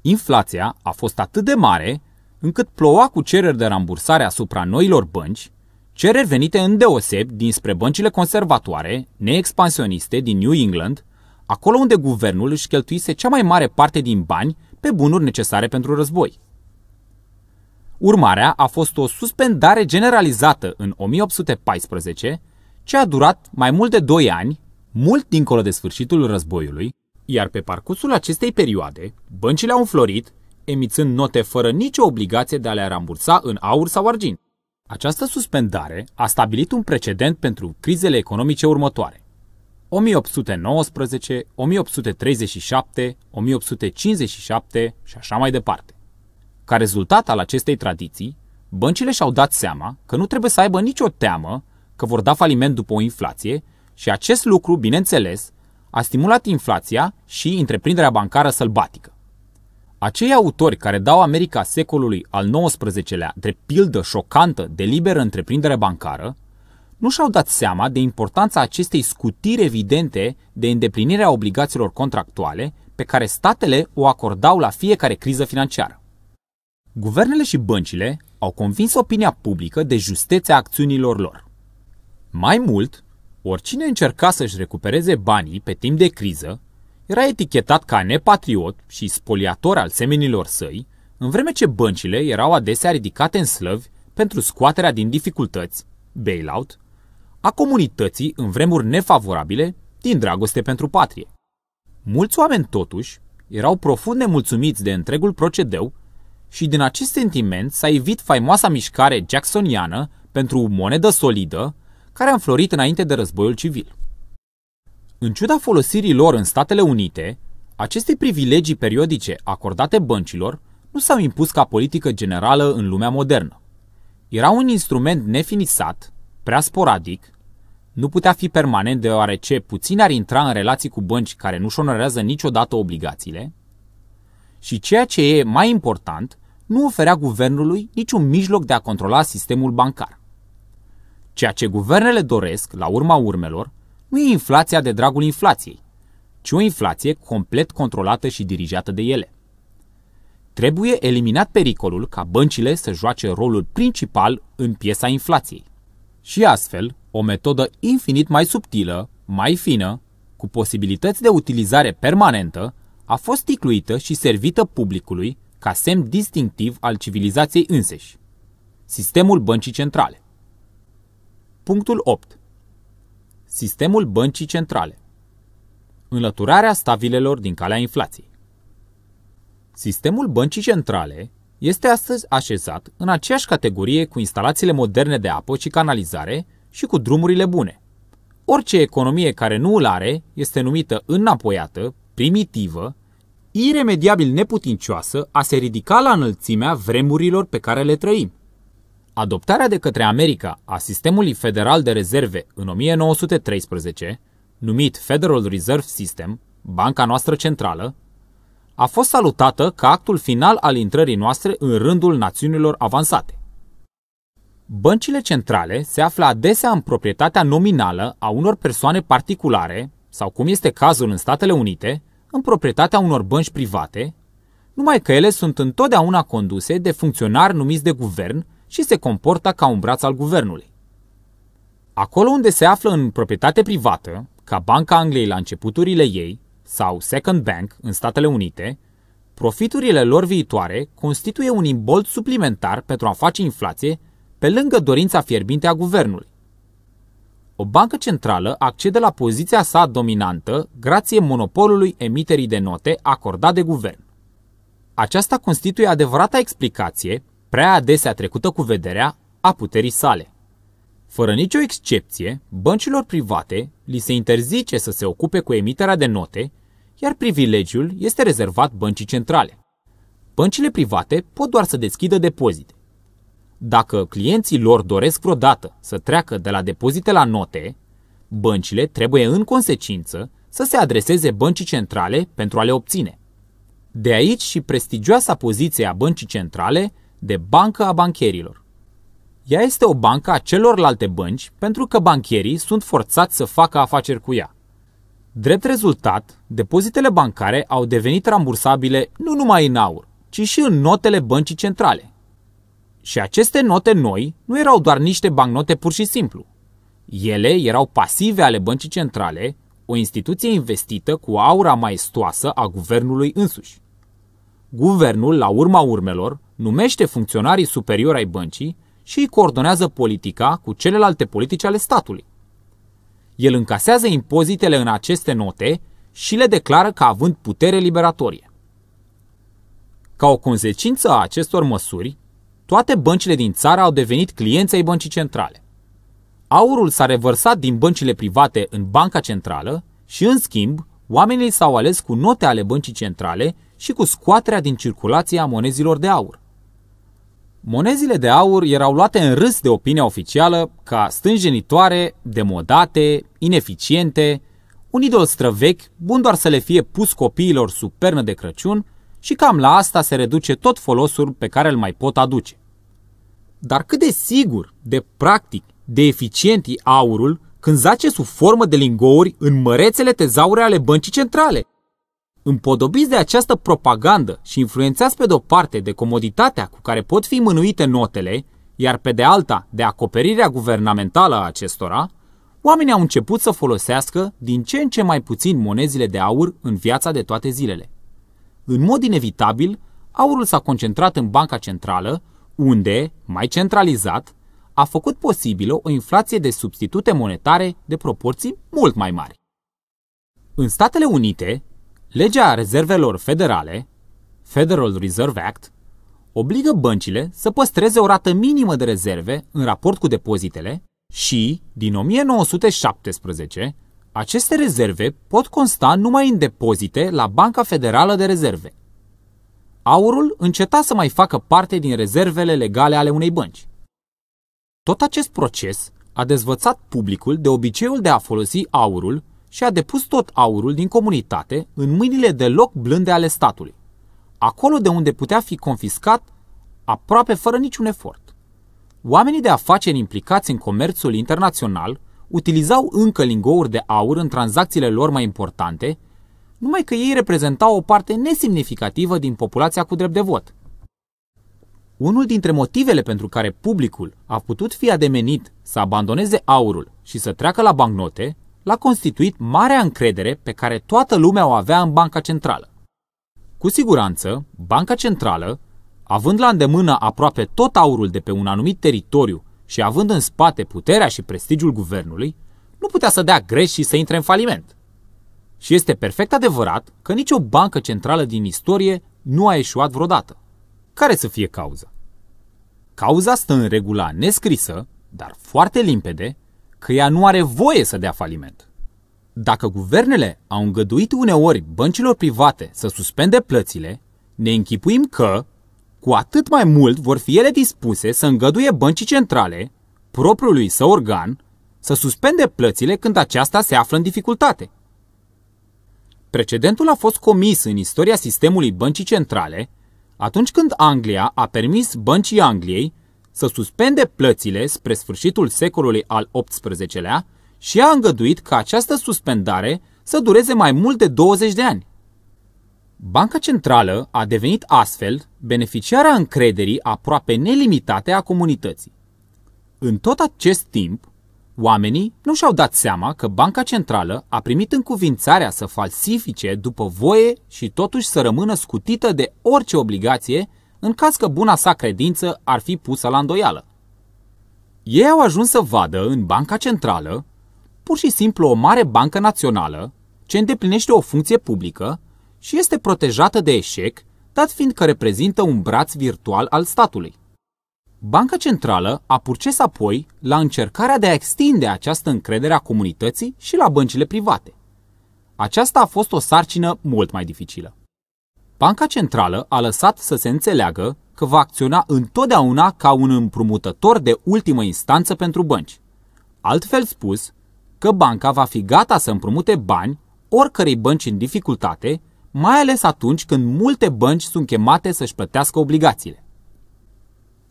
Speaker 1: Inflația a fost atât de mare încât ploua cu cereri de rambursare asupra noilor bănci, cereri venite îndeoseb dinspre băncile conservatoare, neexpansioniste din New England, acolo unde guvernul își cheltuise cea mai mare parte din bani pe bunuri necesare pentru război. Urmarea a fost o suspendare generalizată în 1814, ce a durat mai mult de 2 ani, mult dincolo de sfârșitul războiului, iar pe parcursul acestei perioade, băncile au înflorit emițând note fără nicio obligație de a le rambursa în aur sau argint. Această suspendare a stabilit un precedent pentru crizele economice următoare. 1819, 1837, 1857 și așa mai departe. Ca rezultat al acestei tradiții, băncile și-au dat seama că nu trebuie să aibă nicio teamă că vor da faliment după o inflație și acest lucru, bineînțeles, a stimulat inflația și întreprinderea bancară sălbatică. Acei autori care dau America secolului al XIX-lea drept pildă șocantă de liberă întreprindere bancară, nu și-au dat seama de importanța acestei scutiri evidente de îndeplinirea obligațiilor contractuale pe care statele o acordau la fiecare criză financiară. Guvernele și băncile au convins opinia publică de justețea acțiunilor lor. Mai mult, oricine încerca să-și recupereze banii pe timp de criză era etichetat ca nepatriot și spoliator al semenilor săi, în vreme ce băncile erau adesea ridicate în slăvi pentru scoaterea din dificultăți, bailout, a comunității în vremuri nefavorabile din dragoste pentru patrie. Mulți oameni, totuși, erau profund nemulțumiți de întregul procedeu și din acest sentiment s-a evit faimoasa mișcare jacksoniană pentru monedă solidă care a înflorit înainte de războiul civil. În ciuda folosirii lor în Statele Unite, aceste privilegii periodice acordate băncilor nu s-au impus ca politică generală în lumea modernă. Era un instrument nefinisat, prea sporadic, nu putea fi permanent deoarece puțin ar intra în relații cu bănci care nu-și onorează niciodată obligațiile și ceea ce e mai important, nu oferea guvernului niciun mijloc de a controla sistemul bancar. Ceea ce guvernele doresc, la urma urmelor, nu e inflația de dragul inflației, ci o inflație complet controlată și dirijată de ele. Trebuie eliminat pericolul ca băncile să joace rolul principal în piesa inflației. Și astfel, o metodă infinit mai subtilă, mai fină, cu posibilități de utilizare permanentă, a fost ticluită și servită publicului ca semn distinctiv al civilizației înseși. Sistemul băncii centrale. Punctul 8. Sistemul băncii centrale. Înlăturarea stabilelor din calea inflației. Sistemul băncii centrale este astăzi așezat în aceeași categorie cu instalațiile moderne de apă și canalizare și cu drumurile bune. Orice economie care nu îl are este numită înapoiată, primitivă, iremediabil neputincioasă a se ridica la înălțimea vremurilor pe care le trăim. Adoptarea de către America a sistemului federal de rezerve în 1913, numit Federal Reserve System, banca noastră centrală, a fost salutată ca actul final al intrării noastre în rândul națiunilor avansate. Băncile centrale se află adesea în proprietatea nominală a unor persoane particulare, sau cum este cazul în Statele Unite, în proprietatea unor bănci private, numai că ele sunt întotdeauna conduse de funcționari numiți de guvern și se comportă ca un braț al guvernului. Acolo unde se află în proprietate privată, ca Banca Angliei la începuturile ei, sau Second Bank în Statele Unite, profiturile lor viitoare constituie un imbold suplimentar pentru a face inflație, pe lângă dorința fierbinte a guvernului. O bancă centrală accede la poziția sa dominantă grație monopolului emiterii de note acordat de guvern. Aceasta constituie adevărata explicație prea adesea trecută cu vederea a puterii sale. Fără nicio excepție, băncilor private li se interzice să se ocupe cu emiterea de note, iar privilegiul este rezervat băncii centrale. Băncile private pot doar să deschidă depozite. Dacă clienții lor doresc vreodată să treacă de la depozite la note, băncile trebuie în consecință să se adreseze băncii centrale pentru a le obține. De aici și prestigioasa poziție a băncii centrale de bancă a bancherilor. Ea este o bancă a celorlalte bănci pentru că bancherii sunt forțați să facă afaceri cu ea. Drept rezultat, depozitele bancare au devenit rambursabile nu numai în aur, ci și în notele băncii centrale. Și aceste note noi nu erau doar niște bancnote pur și simplu. Ele erau pasive ale băncii centrale, o instituție investită cu aura maestoasă a guvernului însuși. Guvernul, la urma urmelor, numește funcționarii superiori ai băncii și îi coordonează politica cu celelalte politici ale statului. El încasează impozitele în aceste note și le declară ca având putere liberatorie. Ca o consecință a acestor măsuri, toate băncile din țară au devenit clienți ai băncii centrale. Aurul s-a revărsat din băncile private în banca centrală și, în schimb, oamenii s-au ales cu note ale băncii centrale și cu scoaterea din circulație a monezilor de aur. Monezile de aur erau luate în râs de opinia oficială ca stânjenitoare, demodate, ineficiente, un idol străvechi, bun doar să le fie pus copiilor sub pernă de Crăciun și cam la asta se reduce tot folosul pe care îl mai pot aduce. Dar cât de sigur, de practic, de eficient e aurul când zace sub formă de lingouri în mărețele tezaure ale băncii centrale, Împodobiți de această propagandă și influențați pe de-o parte de comoditatea cu care pot fi mânuite notele, iar pe de alta de acoperirea guvernamentală a acestora, oamenii au început să folosească din ce în ce mai puțin monezile de aur în viața de toate zilele. În mod inevitabil, aurul s-a concentrat în banca centrală, unde, mai centralizat, a făcut posibilă o inflație de substitute monetare de proporții mult mai mari. În Statele Unite, Legea rezervelor federale, Federal Reserve Act, obligă băncile să păstreze o rată minimă de rezerve în raport cu depozitele și, din 1917, aceste rezerve pot consta numai în depozite la Banca Federală de Rezerve. Aurul înceta să mai facă parte din rezervele legale ale unei bănci. Tot acest proces a dezvățat publicul de obiceiul de a folosi aurul și a depus tot aurul din comunitate în mâinile de loc blânde ale statului, acolo de unde putea fi confiscat aproape fără niciun efort. Oamenii de afaceri implicați în comerțul internațional utilizau încă lingouri de aur în tranzacțiile lor mai importante, numai că ei reprezentau o parte nesemnificativă din populația cu drept de vot. Unul dintre motivele pentru care publicul a putut fi ademenit să abandoneze aurul și să treacă la bancnote l-a constituit marea încredere pe care toată lumea o avea în Banca Centrală. Cu siguranță, Banca Centrală, având la îndemână aproape tot aurul de pe un anumit teritoriu și având în spate puterea și prestigiul guvernului, nu putea să dea greș și să intre în faliment. Și este perfect adevărat că nicio bancă centrală din istorie nu a eșuat vreodată. Care să fie cauza? Cauza stă în regula nescrisă, dar foarte limpede, că ea nu are voie să dea faliment. Dacă guvernele au îngăduit uneori băncilor private să suspende plățile, ne închipuim că, cu atât mai mult vor fi ele dispuse să îngăduie băncii centrale, propriului său organ, să suspende plățile când aceasta se află în dificultate. Precedentul a fost comis în istoria sistemului băncii centrale atunci când Anglia a permis băncii Angliei să suspende plățile spre sfârșitul secolului al XVIII-lea și a îngăduit ca această suspendare să dureze mai mult de 20 de ani. Banca Centrală a devenit astfel beneficiara încrederii aproape nelimitate a comunității. În tot acest timp, oamenii nu și-au dat seama că Banca Centrală a primit încuvințarea să falsifice după voie și totuși să rămână scutită de orice obligație în caz că buna sa credință ar fi pusă la îndoială. Ei au ajuns să vadă în Banca Centrală pur și simplu o mare bancă națională ce îndeplinește o funcție publică și este protejată de eșec, dat fiind că reprezintă un braț virtual al statului. Banca Centrală a purces apoi la încercarea de a extinde această încredere a comunității și la băncile private. Aceasta a fost o sarcină mult mai dificilă. Banca Centrală a lăsat să se înțeleagă că va acționa întotdeauna ca un împrumutător de ultimă instanță pentru bănci. Altfel spus, că banca va fi gata să împrumute bani oricărei bănci în dificultate, mai ales atunci când multe bănci sunt chemate să-și plătească obligațiile.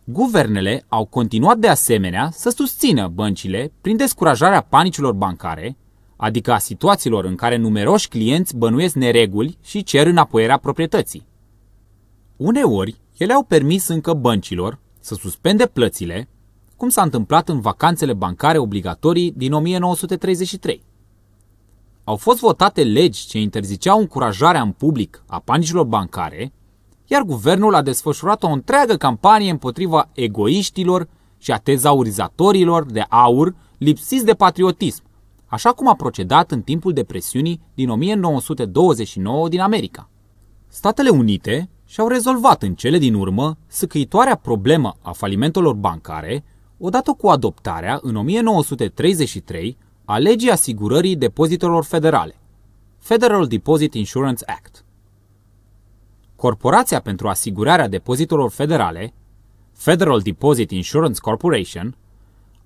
Speaker 1: Guvernele au continuat de asemenea să susțină băncile prin descurajarea panicilor bancare, adică a situațiilor în care numeroși clienți bănuiesc nereguli și cer înapoierea proprietății. Uneori, ele au permis încă băncilor să suspende plățile, cum s-a întâmplat în vacanțele bancare obligatorii din 1933. Au fost votate legi ce interziceau încurajarea în public a panicilor bancare, iar guvernul a desfășurat o întreagă campanie împotriva egoiștilor și a tezaurizatorilor de aur lipsiți de patriotism, așa cum a procedat în timpul depresiunii din 1929 din America. Statele Unite și-au rezolvat în cele din urmă săcăitoarea problemă a falimentelor bancare, odată cu adoptarea în 1933 a legii asigurării depozitelor federale, Federal Deposit Insurance Act. Corporația pentru asigurarea depozitelor federale, Federal Deposit Insurance Corporation,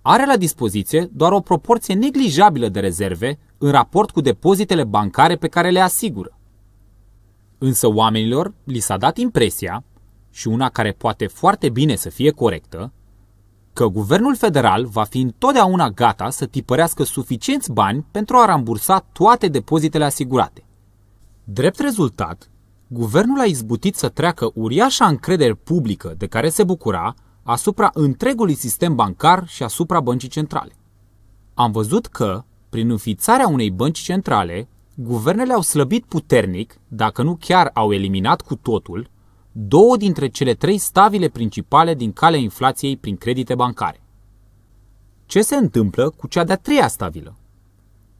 Speaker 1: are la dispoziție doar o proporție neglijabilă de rezerve în raport cu depozitele bancare pe care le asigură. Însă oamenilor li s-a dat impresia, și una care poate foarte bine să fie corectă, că guvernul federal va fi întotdeauna gata să tipărească suficienți bani pentru a rambursa toate depozitele asigurate. Drept rezultat, guvernul a izbutit să treacă uriașa încredere publică de care se bucura asupra întregului sistem bancar și asupra băncii centrale. Am văzut că, prin înfițarea unei bănci centrale, guvernele au slăbit puternic, dacă nu chiar au eliminat cu totul, două dintre cele trei stavile principale din calea inflației prin credite bancare. Ce se întâmplă cu cea de-a treia stabilă?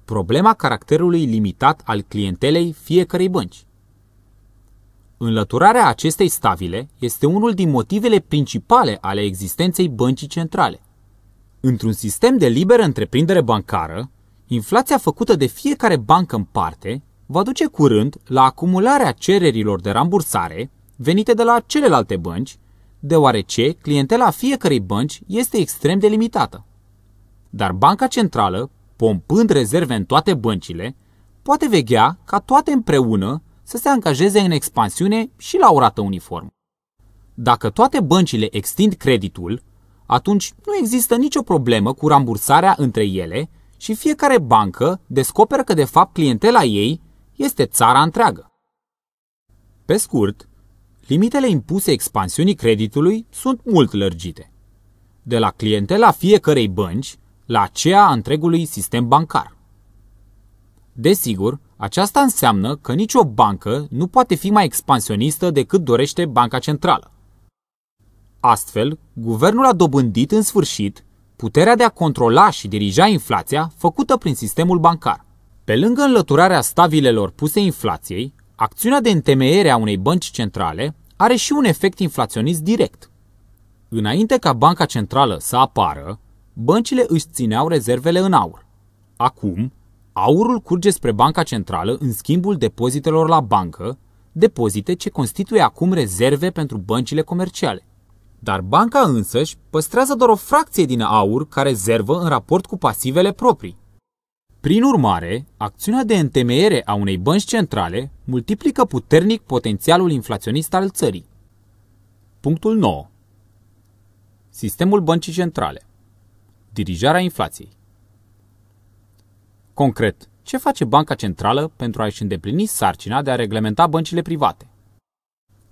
Speaker 1: Problema caracterului limitat al clientelei fiecărei bănci. Înlăturarea acestei stabile este unul din motivele principale ale existenței băncii centrale. Într-un sistem de liberă întreprindere bancară, inflația făcută de fiecare bancă în parte va duce curând la acumularea cererilor de rambursare venite de la celelalte bănci, deoarece clientela fiecărei bănci este extrem de limitată. Dar banca centrală, pompând rezerve în toate băncile, poate veghea ca toate împreună să se angajeze în expansiune și la o rată uniformă. Dacă toate băncile extind creditul, atunci nu există nicio problemă cu rambursarea între ele și fiecare bancă descoperă că de fapt clientela ei este țara întreagă. Pe scurt, limitele impuse expansiunii creditului sunt mult lărgite. De la clientela fiecărei bănci la aceea a întregului sistem bancar. Desigur, aceasta înseamnă că nicio bancă nu poate fi mai expansionistă decât dorește Banca Centrală. Astfel, guvernul a dobândit în sfârșit puterea de a controla și dirija inflația făcută prin sistemul bancar. Pe lângă înlăturarea stabilelor puse inflației, acțiunea de întemeiere a unei bănci centrale are și un efect inflaționist direct. Înainte ca banca centrală să apară, băncile își țineau rezervele în aur. Acum, Aurul curge spre Banca Centrală în schimbul depozitelor la bancă, depozite ce constituie acum rezerve pentru băncile comerciale. Dar banca însăși păstrează doar o fracție din aur ca rezervă în raport cu pasivele proprii. Prin urmare, acțiunea de întemeiere a unei bănci centrale multiplică puternic potențialul inflaționist al țării. Punctul 9. Sistemul băncii centrale. Dirijarea inflației. Concret, ce face Banca Centrală pentru a-și îndeplini sarcina de a reglementa băncile private?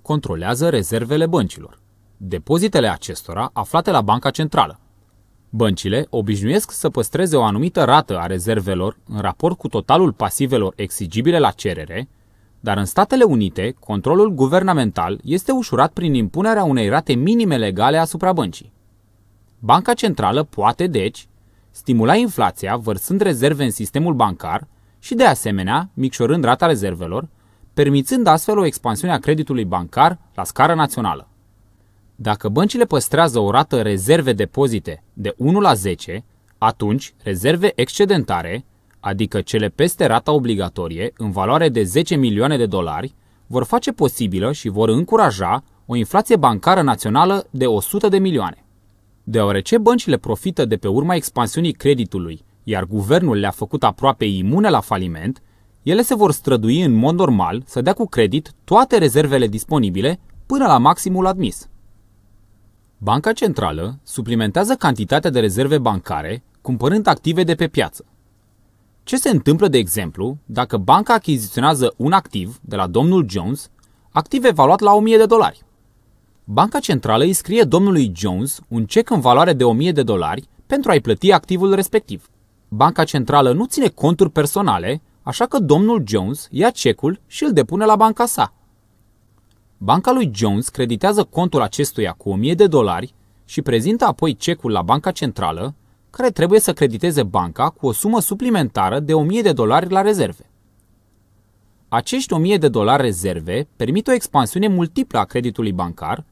Speaker 1: Controlează rezervele băncilor, depozitele acestora aflate la Banca Centrală. Băncile obișnuiesc să păstreze o anumită rată a rezervelor în raport cu totalul pasivelor exigibile la cerere, dar în Statele Unite, controlul guvernamental este ușurat prin impunerea unei rate minime legale asupra băncii. Banca Centrală poate, deci, stimula inflația vărsând rezerve în sistemul bancar și, de asemenea, micșorând rata rezervelor, permițând astfel o expansiune a creditului bancar la scară națională. Dacă băncile păstrează o rată rezerve-depozite de 1 la 10, atunci rezerve excedentare, adică cele peste rata obligatorie în valoare de 10 milioane de dolari, vor face posibilă și vor încuraja o inflație bancară națională de 100 de milioane deoarece băncile profită de pe urma expansiunii creditului, iar guvernul le-a făcut aproape imune la faliment, ele se vor strădui în mod normal să dea cu credit toate rezervele disponibile până la maximul admis. Banca Centrală suplimentează cantitatea de rezerve bancare cumpărând active de pe piață. Ce se întâmplă, de exemplu, dacă banca achiziționează un activ de la domnul Jones, activ evaluat la 1000 de dolari? Banca centrală îi scrie domnului Jones un cec în valoare de 1000 de dolari pentru a-i plăti activul respectiv. Banca centrală nu ține conturi personale, așa că domnul Jones ia cecul și îl depune la banca sa. Banca lui Jones creditează contul acestuia cu 1000 de dolari și prezintă apoi cecul la banca centrală, care trebuie să crediteze banca cu o sumă suplimentară de 1000 de dolari la rezerve. Acești 1000 de dolari rezerve permit o expansiune multiplă a creditului bancar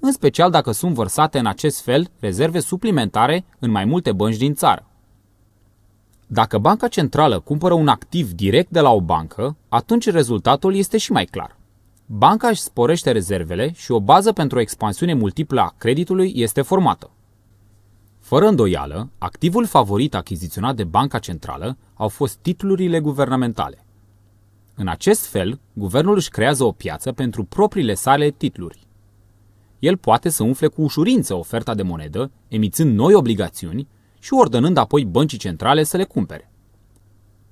Speaker 1: în special dacă sunt vărsate în acest fel rezerve suplimentare în mai multe bănci din țară. Dacă banca centrală cumpără un activ direct de la o bancă, atunci rezultatul este și mai clar. Banca își sporește rezervele și o bază pentru o expansiune multiplă a creditului este formată. Fără îndoială, activul favorit achiziționat de banca centrală au fost titlurile guvernamentale. În acest fel, guvernul își creează o piață pentru propriile sale titluri el poate să umfle cu ușurință oferta de monedă, emițând noi obligațiuni și ordonând apoi băncii centrale să le cumpere.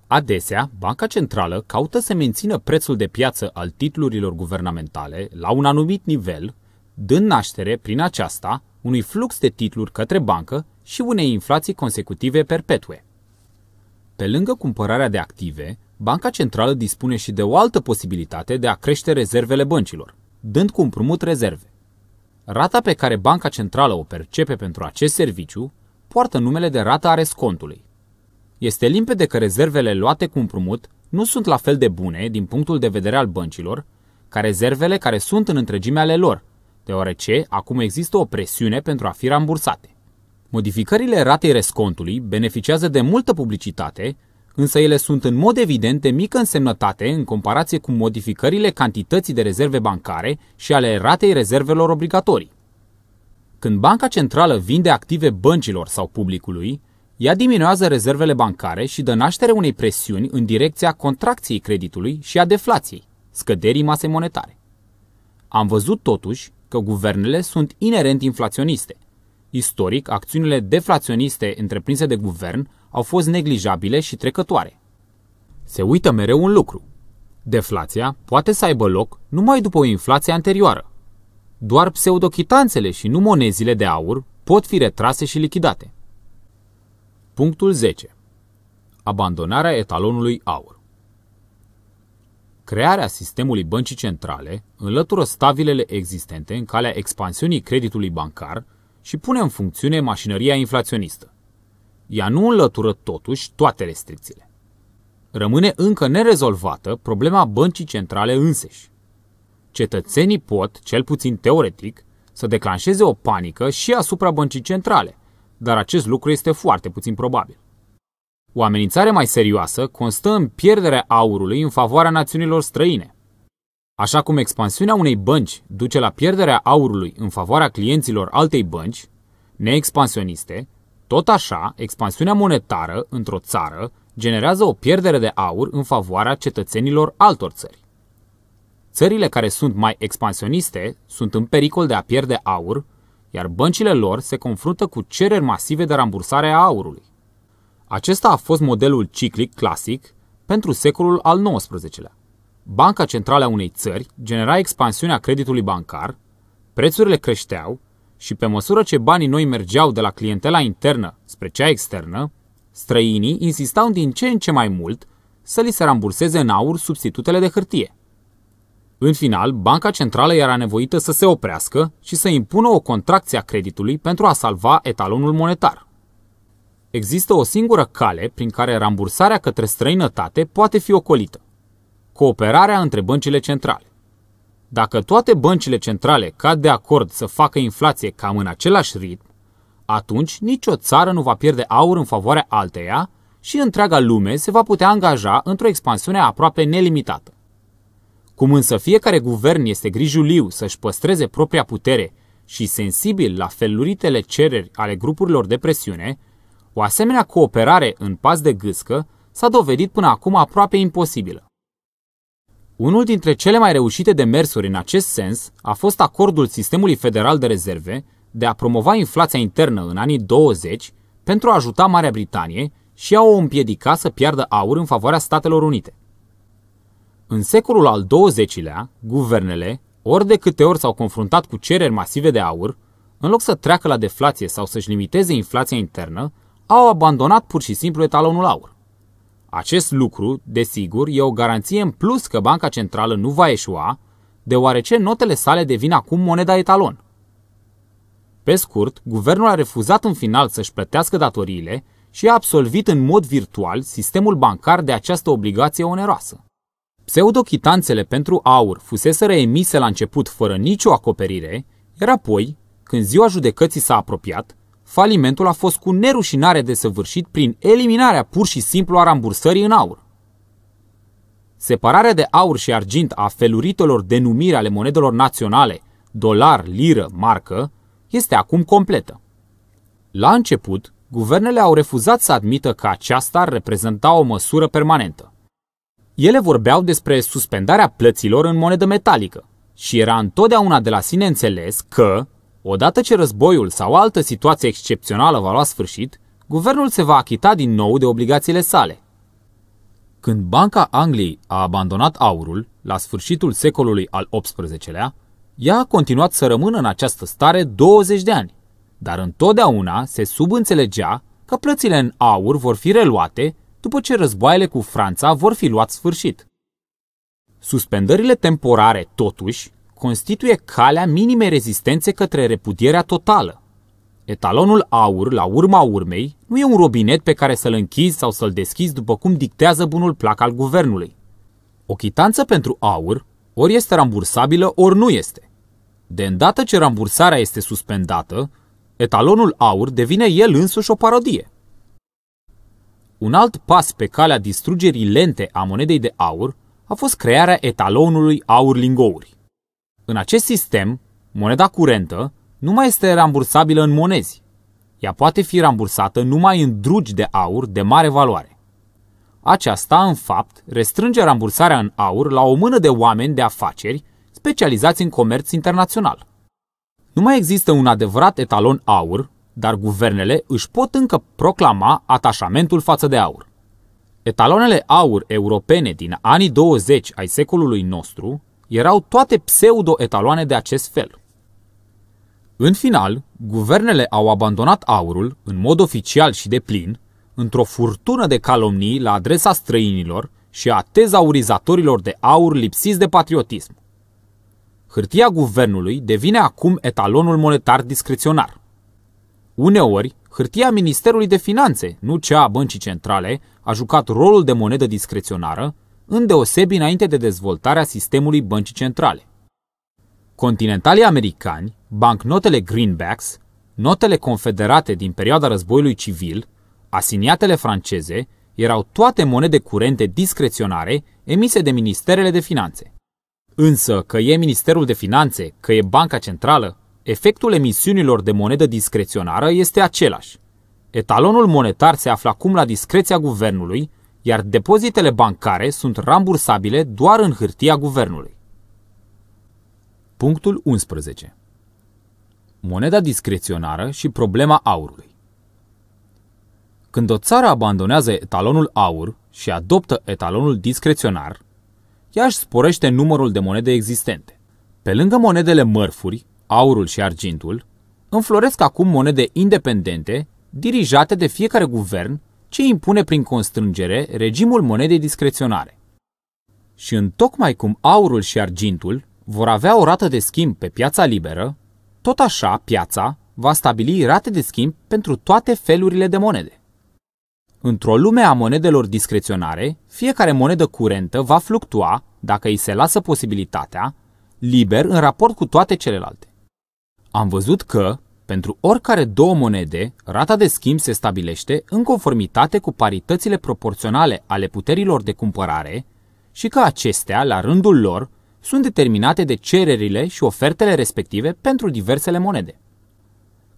Speaker 1: Adesea, Banca Centrală caută să mențină prețul de piață al titlurilor guvernamentale la un anumit nivel, dând naștere, prin aceasta, unui flux de titluri către bancă și unei inflații consecutive perpetue. Pe lângă cumpărarea de active, Banca Centrală dispune și de o altă posibilitate de a crește rezervele băncilor, dând cu împrumut rezerve. Rata pe care Banca Centrală o percepe pentru acest serviciu poartă numele de rata a rescontului. Este limpede că rezervele luate cu împrumut nu sunt la fel de bune din punctul de vedere al băncilor ca rezervele care sunt în întregime ale lor, deoarece acum există o presiune pentru a fi rambursate. Modificările ratei rescontului beneficiază de multă publicitate însă ele sunt în mod evident de mică însemnătate în comparație cu modificările cantității de rezerve bancare și ale ratei rezervelor obligatorii. Când banca centrală vinde active băncilor sau publicului, ea diminuează rezervele bancare și dă naștere unei presiuni în direcția contracției creditului și a deflației, scăderii masei monetare. Am văzut totuși că guvernele sunt inerent inflaționiste Istoric, acțiunile deflaționiste întreprinse de guvern au fost neglijabile și trecătoare. Se uită mereu un lucru. Deflația poate să aibă loc numai după o inflație anterioară. Doar pseudochitanțele și nu monezile de aur pot fi retrase și lichidate. Punctul 10. Abandonarea etalonului aur. Crearea sistemului băncii centrale înlătură stabilele existente în calea expansiunii creditului bancar și pune în funcțiune mașinăria inflaționistă. Ea nu înlătură totuși toate restricțiile. Rămâne încă nerezolvată problema băncii centrale înseși. Cetățenii pot, cel puțin teoretic, să declanșeze o panică și asupra băncii centrale, dar acest lucru este foarte puțin probabil. O amenințare mai serioasă constă în pierderea aurului în favoarea națiunilor străine, Așa cum expansiunea unei bănci duce la pierderea aurului în favoarea clienților altei bănci, neexpansioniste, tot așa, expansiunea monetară într-o țară generează o pierdere de aur în favoarea cetățenilor altor țări. Țările care sunt mai expansioniste sunt în pericol de a pierde aur, iar băncile lor se confruntă cu cereri masive de rambursare a aurului. Acesta a fost modelul ciclic clasic pentru secolul al XIX-lea banca centrală a unei țări genera expansiunea creditului bancar, prețurile creșteau și pe măsură ce banii noi mergeau de la clientela internă spre cea externă, străinii insistau din ce în ce mai mult să li se ramburseze în aur substitutele de hârtie. În final, banca centrală era nevoită să se oprească și să impună o contracție a creditului pentru a salva etalonul monetar. Există o singură cale prin care rambursarea către străinătate poate fi ocolită. Cooperarea între băncile centrale. Dacă toate băncile centrale cad de acord să facă inflație cam în același ritm, atunci nicio țară nu va pierde aur în favoarea alteia și întreaga lume se va putea angaja într-o expansiune aproape nelimitată. Cum însă fiecare guvern este grijuliu să-și păstreze propria putere și sensibil la feluritele cereri ale grupurilor de presiune, o asemenea cooperare în pas de gâscă s-a dovedit până acum aproape imposibilă. Unul dintre cele mai reușite demersuri în acest sens a fost acordul sistemului federal de rezerve de a promova inflația internă în anii 20 pentru a ajuta Marea Britanie și a o împiedica să piardă aur în favoarea Statelor Unite. În secolul al XX-lea, guvernele, ori de câte ori s-au confruntat cu cereri masive de aur, în loc să treacă la deflație sau să-și limiteze inflația internă, au abandonat pur și simplu etalonul aur. Acest lucru, desigur, e o garanție în plus că Banca Centrală nu va eșua, deoarece notele sale devin acum moneda etalon. Pe scurt, guvernul a refuzat în final să-și plătească datoriile și a absolvit în mod virtual sistemul bancar de această obligație oneroasă. Pseudochitanțele pentru aur fusese reemise la început fără nicio acoperire, iar apoi, când ziua judecății s-a apropiat, falimentul a fost cu nerușinare de săvârșit prin eliminarea pur și simplu a rambursării în aur. Separarea de aur și argint a feluritelor denumiri ale monedelor naționale, dolar, liră, marcă, este acum completă. La început, guvernele au refuzat să admită că aceasta ar reprezenta o măsură permanentă. Ele vorbeau despre suspendarea plăților în monedă metalică și era întotdeauna de la sine înțeles că, Odată ce războiul sau altă situație excepțională va lua sfârșit, guvernul se va achita din nou de obligațiile sale. Când Banca Angliei a abandonat aurul, la sfârșitul secolului al XVIII-lea, ea a continuat să rămână în această stare 20 de ani, dar întotdeauna se subînțelegea că plățile în aur vor fi reluate după ce războaiele cu Franța vor fi luat sfârșit. Suspendările temporare, totuși, constituie calea minime rezistențe către repudierea totală. Etalonul aur, la urma urmei, nu e un robinet pe care să-l închizi sau să-l deschizi după cum dictează bunul plac al guvernului. O chitanță pentru aur ori este rambursabilă, ori nu este. De îndată ce rambursarea este suspendată, etalonul aur devine el însuși o parodie. Un alt pas pe calea distrugerii lente a monedei de aur a fost crearea etalonului aur-lingouri. În acest sistem, moneda curentă nu mai este rambursabilă în monezi. Ea poate fi rambursată numai în drugi de aur de mare valoare. Aceasta, în fapt, restrânge rambursarea în aur la o mână de oameni de afaceri specializați în comerț internațional. Nu mai există un adevărat etalon aur, dar guvernele își pot încă proclama atașamentul față de aur. Etalonele aur europene din anii 20 ai secolului nostru erau toate pseudo-etaloane de acest fel. În final, guvernele au abandonat aurul, în mod oficial și de plin, într-o furtună de calomnii la adresa străinilor și a tezaurizatorilor de aur lipsiți de patriotism. Hârtia guvernului devine acum etalonul monetar discreționar. Uneori, hârtia Ministerului de Finanțe, nu cea a Băncii Centrale, a jucat rolul de monedă discreționară, îndeosebi înainte de dezvoltarea sistemului băncii centrale. Continentalii americani, bancnotele greenbacks, notele confederate din perioada războiului civil, asiniatele franceze, erau toate monede curente discreționare emise de ministerele de finanțe. Însă, că e Ministerul de Finanțe, că e Banca Centrală, efectul emisiunilor de monedă discreționară este același. Etalonul monetar se află acum la discreția guvernului, iar depozitele bancare sunt rambursabile doar în hârtia guvernului. Punctul 11. Moneda discreționară și problema aurului. Când o țară abandonează etalonul aur și adoptă etalonul discreționar, ea își sporește numărul de monede existente. Pe lângă monedele mărfuri, aurul și argintul, înfloresc acum monede independente, dirijate de fiecare guvern ce impune prin constrângere regimul monedei discreționare. Și în tocmai cum aurul și argintul vor avea o rată de schimb pe piața liberă, tot așa piața va stabili rate de schimb pentru toate felurile de monede. Într-o lume a monedelor discreționare, fiecare monedă curentă va fluctua, dacă îi se lasă posibilitatea, liber în raport cu toate celelalte. Am văzut că, pentru oricare două monede, rata de schimb se stabilește în conformitate cu paritățile proporționale ale puterilor de cumpărare și că acestea, la rândul lor, sunt determinate de cererile și ofertele respective pentru diversele monede.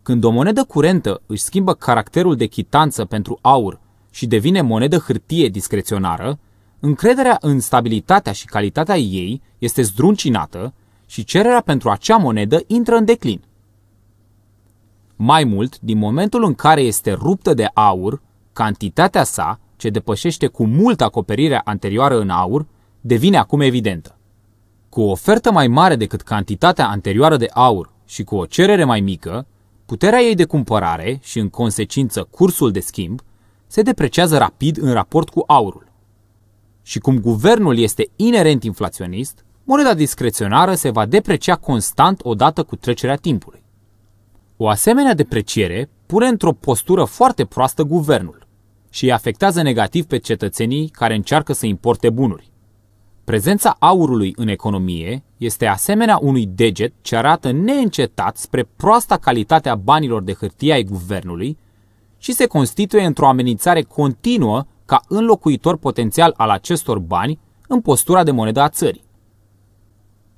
Speaker 1: Când o monedă curentă își schimbă caracterul de chitanță pentru aur și devine monedă hârtie discreționară, încrederea în stabilitatea și calitatea ei este zdruncinată și cererea pentru acea monedă intră în declin. Mai mult, din momentul în care este ruptă de aur, cantitatea sa, ce depășește cu mult acoperirea anterioară în aur, devine acum evidentă. Cu o ofertă mai mare decât cantitatea anterioară de aur și cu o cerere mai mică, puterea ei de cumpărare și, în consecință, cursul de schimb, se depreciază rapid în raport cu aurul. Și cum guvernul este inerent inflaționist, moneda discreționară se va deprecia constant odată cu trecerea timpului. O asemenea depreciere pune într-o postură foarte proastă guvernul și îi afectează negativ pe cetățenii care încearcă să importe bunuri. Prezența aurului în economie este asemenea unui deget ce arată neîncetat spre proasta calitatea banilor de hârtie ai guvernului și se constituie într-o amenințare continuă ca înlocuitor potențial al acestor bani în postura de monedă a țării.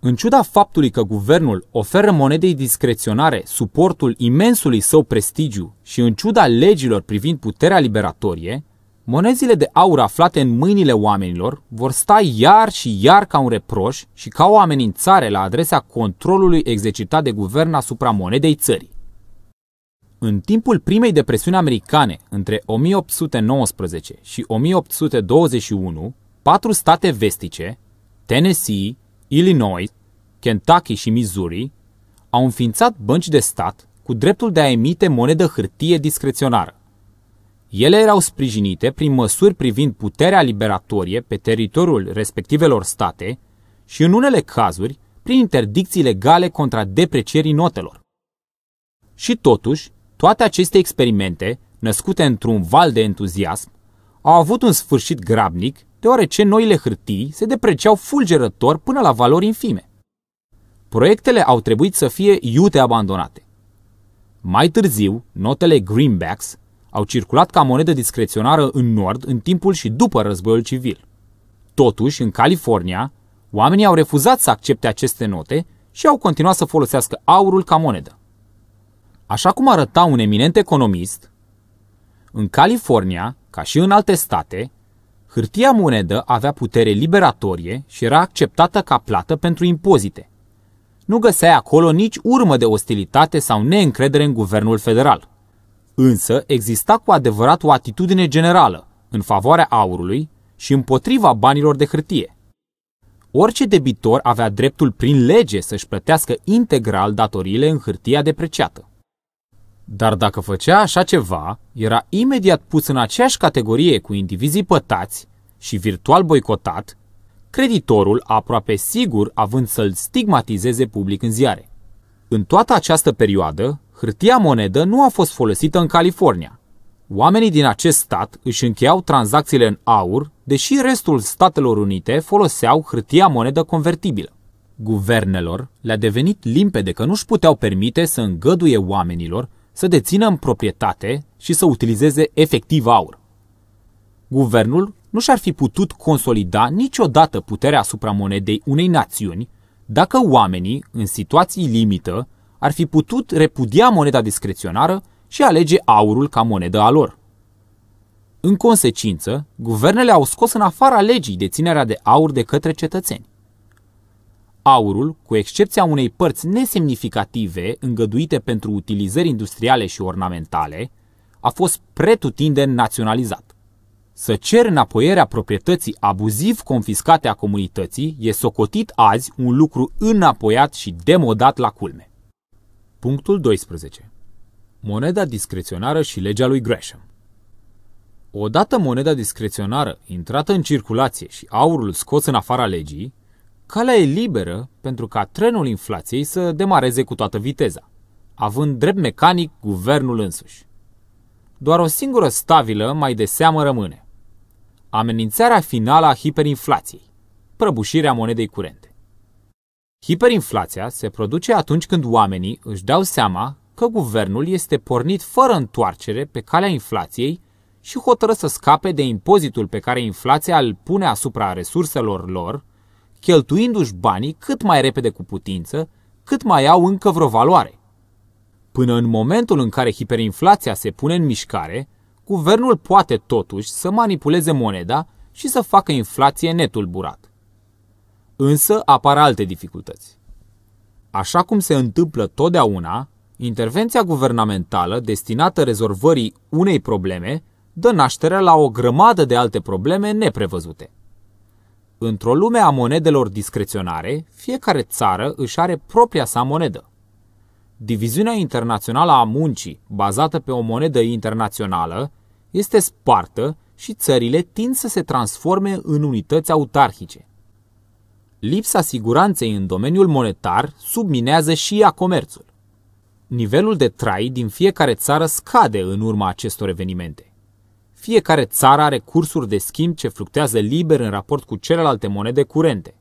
Speaker 1: În ciuda faptului că guvernul oferă monedei discreționare suportul imensului său prestigiu și în ciuda legilor privind puterea liberatorie, monezile de aur aflate în mâinile oamenilor vor sta iar și iar ca un reproș și ca o amenințare la adresa controlului exercitat de guvern asupra monedei țării. În timpul primei depresiuni americane, între 1819 și 1821, patru state vestice, Tennessee, Illinois, Kentucky și Missouri au înființat bănci de stat cu dreptul de a emite monedă hârtie discreționară. Ele erau sprijinite prin măsuri privind puterea liberatorie pe teritoriul respectivelor state și, în unele cazuri, prin interdicții legale contra deprecierii notelor. Și totuși, toate aceste experimente, născute într-un val de entuziasm, au avut un sfârșit grabnic deoarece noile hârtii se depreciau fulgerător până la valori infime. Proiectele au trebuit să fie iute abandonate. Mai târziu, notele greenbacks au circulat ca monedă discreționară în Nord în timpul și după războiul civil. Totuși, în California, oamenii au refuzat să accepte aceste note și au continuat să folosească aurul ca monedă. Așa cum arăta un eminent economist, în California, ca și în alte state, Hârtia monedă avea putere liberatorie și era acceptată ca plată pentru impozite. Nu găseai acolo nici urmă de ostilitate sau neîncredere în guvernul federal. Însă exista cu adevărat o atitudine generală în favoarea aurului și împotriva banilor de hârtie. Orice debitor avea dreptul prin lege să-și plătească integral datoriile în hârtia depreciată. Dar dacă făcea așa ceva, era imediat pus în aceeași categorie cu indivizii pătați și virtual boicotat, creditorul aproape sigur având să-l stigmatizeze public în ziare. În toată această perioadă, hârtia monedă nu a fost folosită în California. Oamenii din acest stat își încheiau tranzacțiile în aur, deși restul Statelor Unite foloseau hârtia monedă convertibilă. Guvernelor le-a devenit limpede că nu-și puteau permite să îngăduie oamenilor să dețină în proprietate și să utilizeze efectiv aur. Guvernul nu și-ar fi putut consolida niciodată puterea asupra monedei unei națiuni dacă oamenii, în situații limită, ar fi putut repudia moneda discreționară și alege aurul ca monedă a lor. În consecință, guvernele au scos în afara legii deținerea de aur de către cetățeni. Aurul, cu excepția unei părți nesemnificative îngăduite pentru utilizări industriale și ornamentale, a fost pretutindeni naționalizat. Să cer înapoierea proprietății abuziv confiscate a comunității e socotit azi un lucru înapoiat și demodat la culme. Punctul 12. Moneda discreționară și legea lui Gresham. Odată moneda discreționară intrată în circulație și aurul scos în afara legii, Calea e liberă pentru ca trenul inflației să demareze cu toată viteza, având drept mecanic guvernul însuși. Doar o singură stabilă mai de seamă rămâne. Amenințarea finală a hiperinflației, prăbușirea monedei curente. Hiperinflația se produce atunci când oamenii își dau seama că guvernul este pornit fără întoarcere pe calea inflației și hotără să scape de impozitul pe care inflația îl pune asupra resurselor lor cheltuindu-și banii cât mai repede cu putință, cât mai au încă vreo valoare. Până în momentul în care hiperinflația se pune în mișcare, guvernul poate totuși să manipuleze moneda și să facă inflație netulburat. Însă apar alte dificultăți. Așa cum se întâmplă totdeauna, intervenția guvernamentală destinată rezolvării unei probleme dă naștere la o grămadă de alte probleme neprevăzute – Într-o lume a monedelor discreționare, fiecare țară își are propria sa monedă. Diviziunea internațională a muncii, bazată pe o monedă internațională, este spartă și țările tind să se transforme în unități autarhice. Lipsa siguranței în domeniul monetar subminează și ea comerțul. Nivelul de trai din fiecare țară scade în urma acestor evenimente. Fiecare țară are cursuri de schimb ce fluctuează liber în raport cu celelalte monede curente.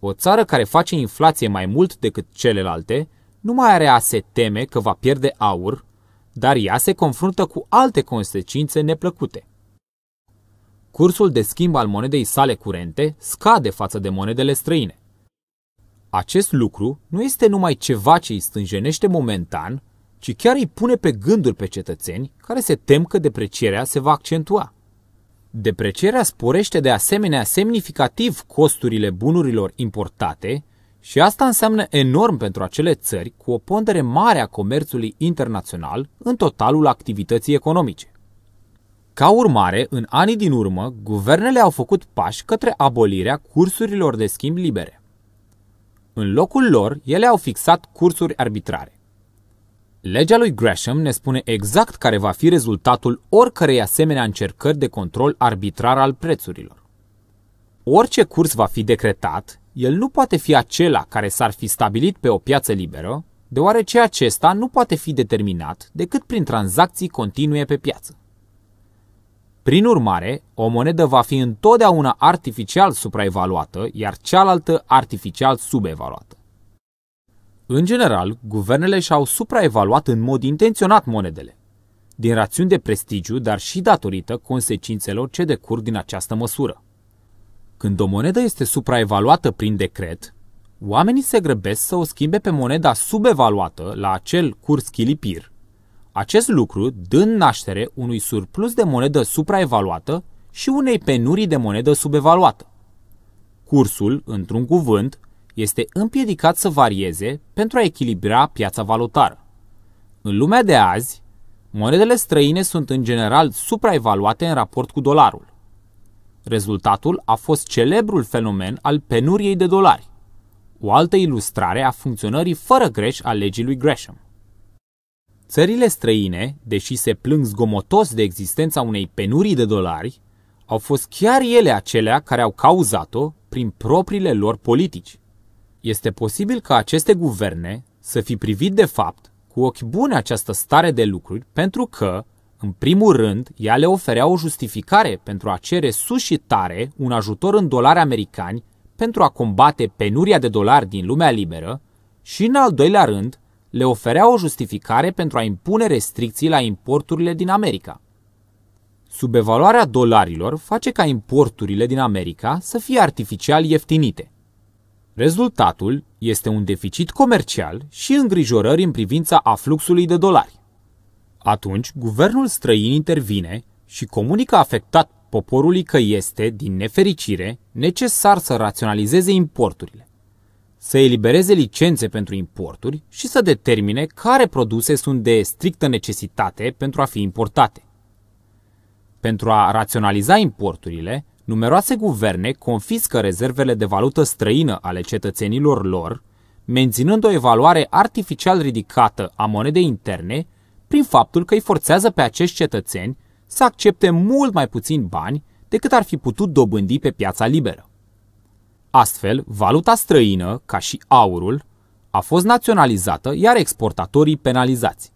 Speaker 1: O țară care face inflație mai mult decât celelalte nu mai are a se teme că va pierde aur, dar ea se confruntă cu alte consecințe neplăcute. Cursul de schimb al monedei sale curente scade față de monedele străine. Acest lucru nu este numai ceva ce îi stânjenește momentan, ci chiar îi pune pe gânduri pe cetățeni care se tem că deprecierea se va accentua. Deprecierea sporește de asemenea semnificativ costurile bunurilor importate și asta înseamnă enorm pentru acele țări cu o pondere mare a comerțului internațional în totalul activității economice. Ca urmare, în anii din urmă, guvernele au făcut pași către abolirea cursurilor de schimb libere. În locul lor, ele au fixat cursuri arbitrare. Legea lui Gresham ne spune exact care va fi rezultatul oricărei asemenea încercări de control arbitrar al prețurilor. Orice curs va fi decretat, el nu poate fi acela care s-ar fi stabilit pe o piață liberă, deoarece acesta nu poate fi determinat decât prin tranzacții continue pe piață. Prin urmare, o monedă va fi întotdeauna artificial supraevaluată, iar cealaltă artificial subevaluată. În general, guvernele și-au supraevaluat în mod intenționat monedele, din rațiuni de prestigiu, dar și datorită consecințelor ce decurg din această măsură. Când o monedă este supraevaluată prin decret, oamenii se grăbesc să o schimbe pe moneda subevaluată la acel curs chilipir. Acest lucru dând naștere unui surplus de monedă supraevaluată și unei penurii de monedă subevaluată. Cursul, într-un cuvânt, este împiedicat să varieze pentru a echilibra piața valutară. În lumea de azi, monedele străine sunt în general supraevaluate în raport cu dolarul. Rezultatul a fost celebrul fenomen al penuriei de dolari, o altă ilustrare a funcționării fără greș a legii lui Gresham. Țările străine, deși se plâng zgomotos de existența unei penurii de dolari, au fost chiar ele acelea care au cauzat-o prin propriile lor politici. Este posibil ca aceste guverne să fi privit de fapt cu ochi buni această stare de lucruri pentru că, în primul rând, ea le oferea o justificare pentru a cere sus și tare un ajutor în dolari americani pentru a combate penuria de dolari din lumea liberă și, în al doilea rând, le oferea o justificare pentru a impune restricții la importurile din America. Subevaluarea dolarilor face ca importurile din America să fie artificial ieftinite – Rezultatul este un deficit comercial și îngrijorări în privința afluxului de dolari. Atunci, guvernul străin intervine și comunică afectat poporului că este, din nefericire, necesar să raționalizeze importurile, să elibereze licențe pentru importuri și să determine care produse sunt de strictă necesitate pentru a fi importate. Pentru a raționaliza importurile, Numeroase guverne confiscă rezervele de valută străină ale cetățenilor lor, menținând o evaluare artificial ridicată a monedei interne prin faptul că îi forțează pe acești cetățeni să accepte mult mai puțin bani decât ar fi putut dobândi pe piața liberă. Astfel, valuta străină, ca și aurul, a fost naționalizată, iar exportatorii penalizați.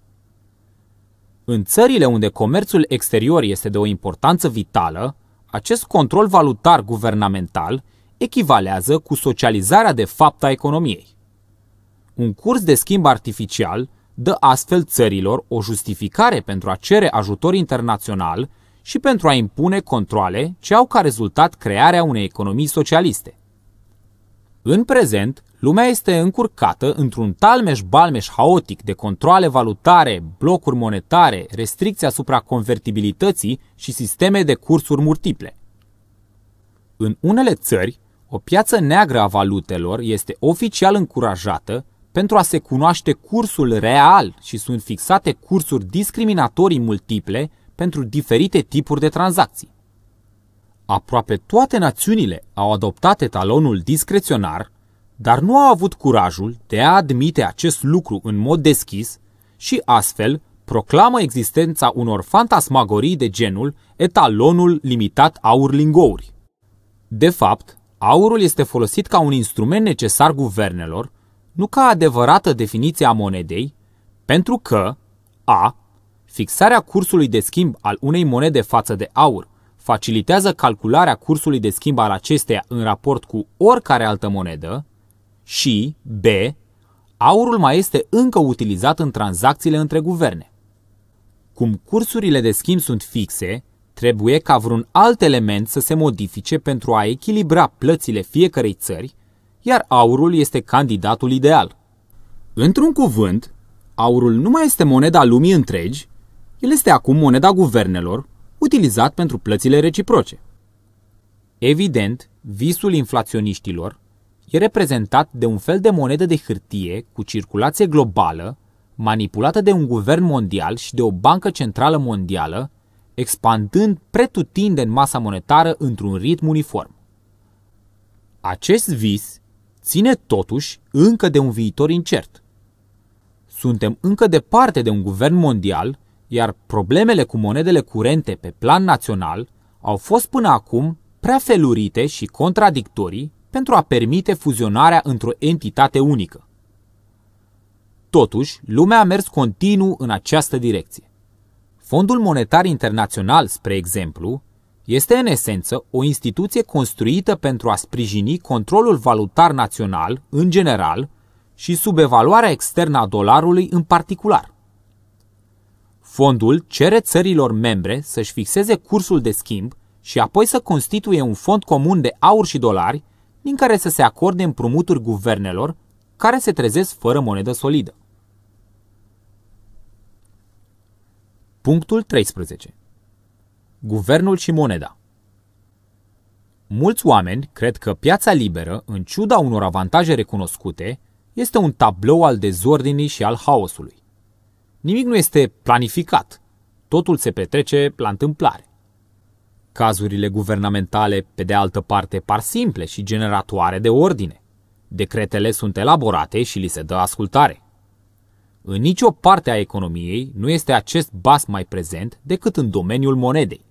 Speaker 1: În țările unde comerțul exterior este de o importanță vitală, acest control valutar guvernamental echivalează cu socializarea de fapt a economiei. Un curs de schimb artificial dă astfel țărilor o justificare pentru a cere ajutor internațional și pentru a impune controle ce au ca rezultat crearea unei economii socialiste. În prezent, Lumea este încurcată într-un talmeș-balmeș haotic de controle valutare, blocuri monetare, restricții asupra convertibilității și sisteme de cursuri multiple. În unele țări, o piață neagră a valutelor este oficial încurajată pentru a se cunoaște cursul real și sunt fixate cursuri discriminatorii multiple pentru diferite tipuri de tranzacții. Aproape toate națiunile au adoptat etalonul discreționar dar nu a avut curajul de a admite acest lucru în mod deschis și astfel proclamă existența unor fantasmagorii de genul etalonul limitat aurlingouri. De fapt, aurul este folosit ca un instrument necesar guvernelor, nu ca adevărată definiție a monedei, pentru că a. Fixarea cursului de schimb al unei monede față de aur facilitează calcularea cursului de schimb al acesteia în raport cu oricare altă monedă, și B. Aurul mai este încă utilizat în tranzacțiile între guverne. Cum cursurile de schimb sunt fixe, trebuie ca vreun alt element să se modifice pentru a echilibra plățile fiecărei țări, iar aurul este candidatul ideal. Într-un cuvânt, aurul nu mai este moneda lumii întregi, el este acum moneda guvernelor, utilizat pentru plățile reciproce. Evident, visul inflaționiștilor e reprezentat de un fel de monedă de hârtie cu circulație globală, manipulată de un guvern mondial și de o bancă centrală mondială, expandând pretutinde în masa monetară într-un ritm uniform. Acest vis ține totuși încă de un viitor incert. Suntem încă departe de un guvern mondial, iar problemele cu monedele curente pe plan național au fost până acum prea felurite și contradictorii pentru a permite fuzionarea într-o entitate unică. Totuși, lumea a mers continuu în această direcție. Fondul Monetar Internațional, spre exemplu, este în esență o instituție construită pentru a sprijini controlul valutar național în general și subevaluarea externă a dolarului în particular. Fondul cere țărilor membre să-și fixeze cursul de schimb și apoi să constituie un fond comun de aur și dolari din care să se acorde împrumuturi guvernelor care se trezesc fără monedă solidă. Punctul 13. Guvernul și moneda. Mulți oameni cred că piața liberă, în ciuda unor avantaje recunoscute, este un tablou al dezordinii și al haosului. Nimic nu este planificat, totul se petrece la întâmplare. Cazurile guvernamentale, pe de altă parte, par simple și generatoare de ordine. Decretele sunt elaborate și li se dă ascultare. În nicio parte a economiei nu este acest bas mai prezent decât în domeniul monedei.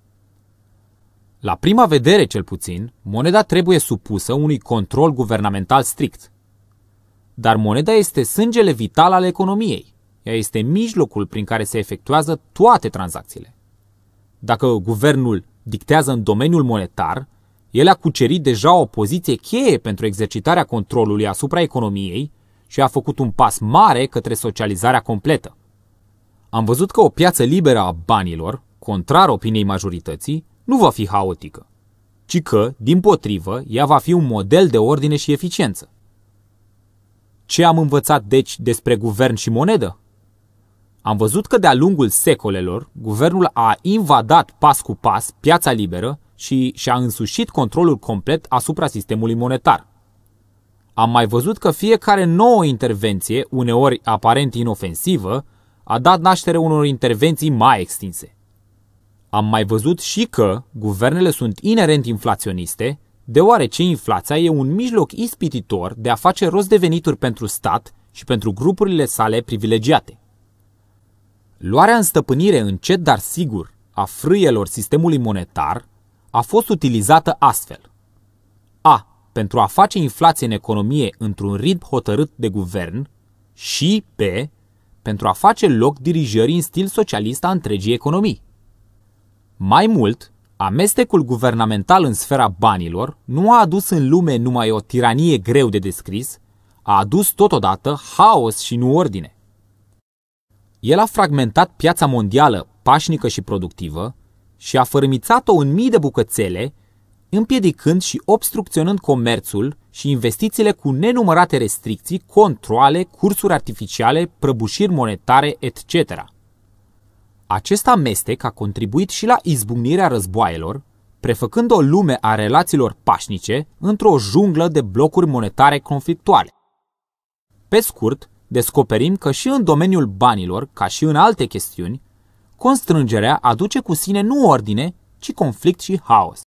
Speaker 1: La prima vedere, cel puțin, moneda trebuie supusă unui control guvernamental strict. Dar moneda este sângele vital al economiei. Ea este mijlocul prin care se efectuează toate tranzacțiile. Dacă guvernul dictează în domeniul monetar, el a cucerit deja o poziție cheie pentru exercitarea controlului asupra economiei și a făcut un pas mare către socializarea completă. Am văzut că o piață liberă a banilor, contrar opiniei majorității, nu va fi haotică, ci că, din potrivă, ea va fi un model de ordine și eficiență. Ce am învățat deci despre guvern și monedă? Am văzut că de-a lungul secolelor, guvernul a invadat pas cu pas piața liberă și și-a însușit controlul complet asupra sistemului monetar. Am mai văzut că fiecare nouă intervenție, uneori aparent inofensivă, a dat naștere unor intervenții mai extinse. Am mai văzut și că guvernele sunt inerent inflaționiste, deoarece inflația e un mijloc ispititor de a face rost de venituri pentru stat și pentru grupurile sale privilegiate. Luarea în stăpânire încet, dar sigur, a frâielor sistemului monetar a fost utilizată astfel. A. Pentru a face inflație în economie într-un ritm hotărât de guvern și B. Pentru a face loc dirijării în stil socialist a întregii economii. Mai mult, amestecul guvernamental în sfera banilor nu a adus în lume numai o tiranie greu de descris, a adus totodată haos și nu ordine. El a fragmentat piața mondială pașnică și productivă și a fărâmițat-o în mii de bucățele, împiedicând și obstrucționând comerțul și investițiile cu nenumărate restricții, controle, cursuri artificiale, prăbușiri monetare, etc. Acest amestec a contribuit și la izbucnirea războaielor, prefăcând o lume a relațiilor pașnice într-o junglă de blocuri monetare conflictuale. Pe scurt, descoperim că și în domeniul banilor, ca și în alte chestiuni, constrângerea aduce cu sine nu ordine, ci conflict și haos.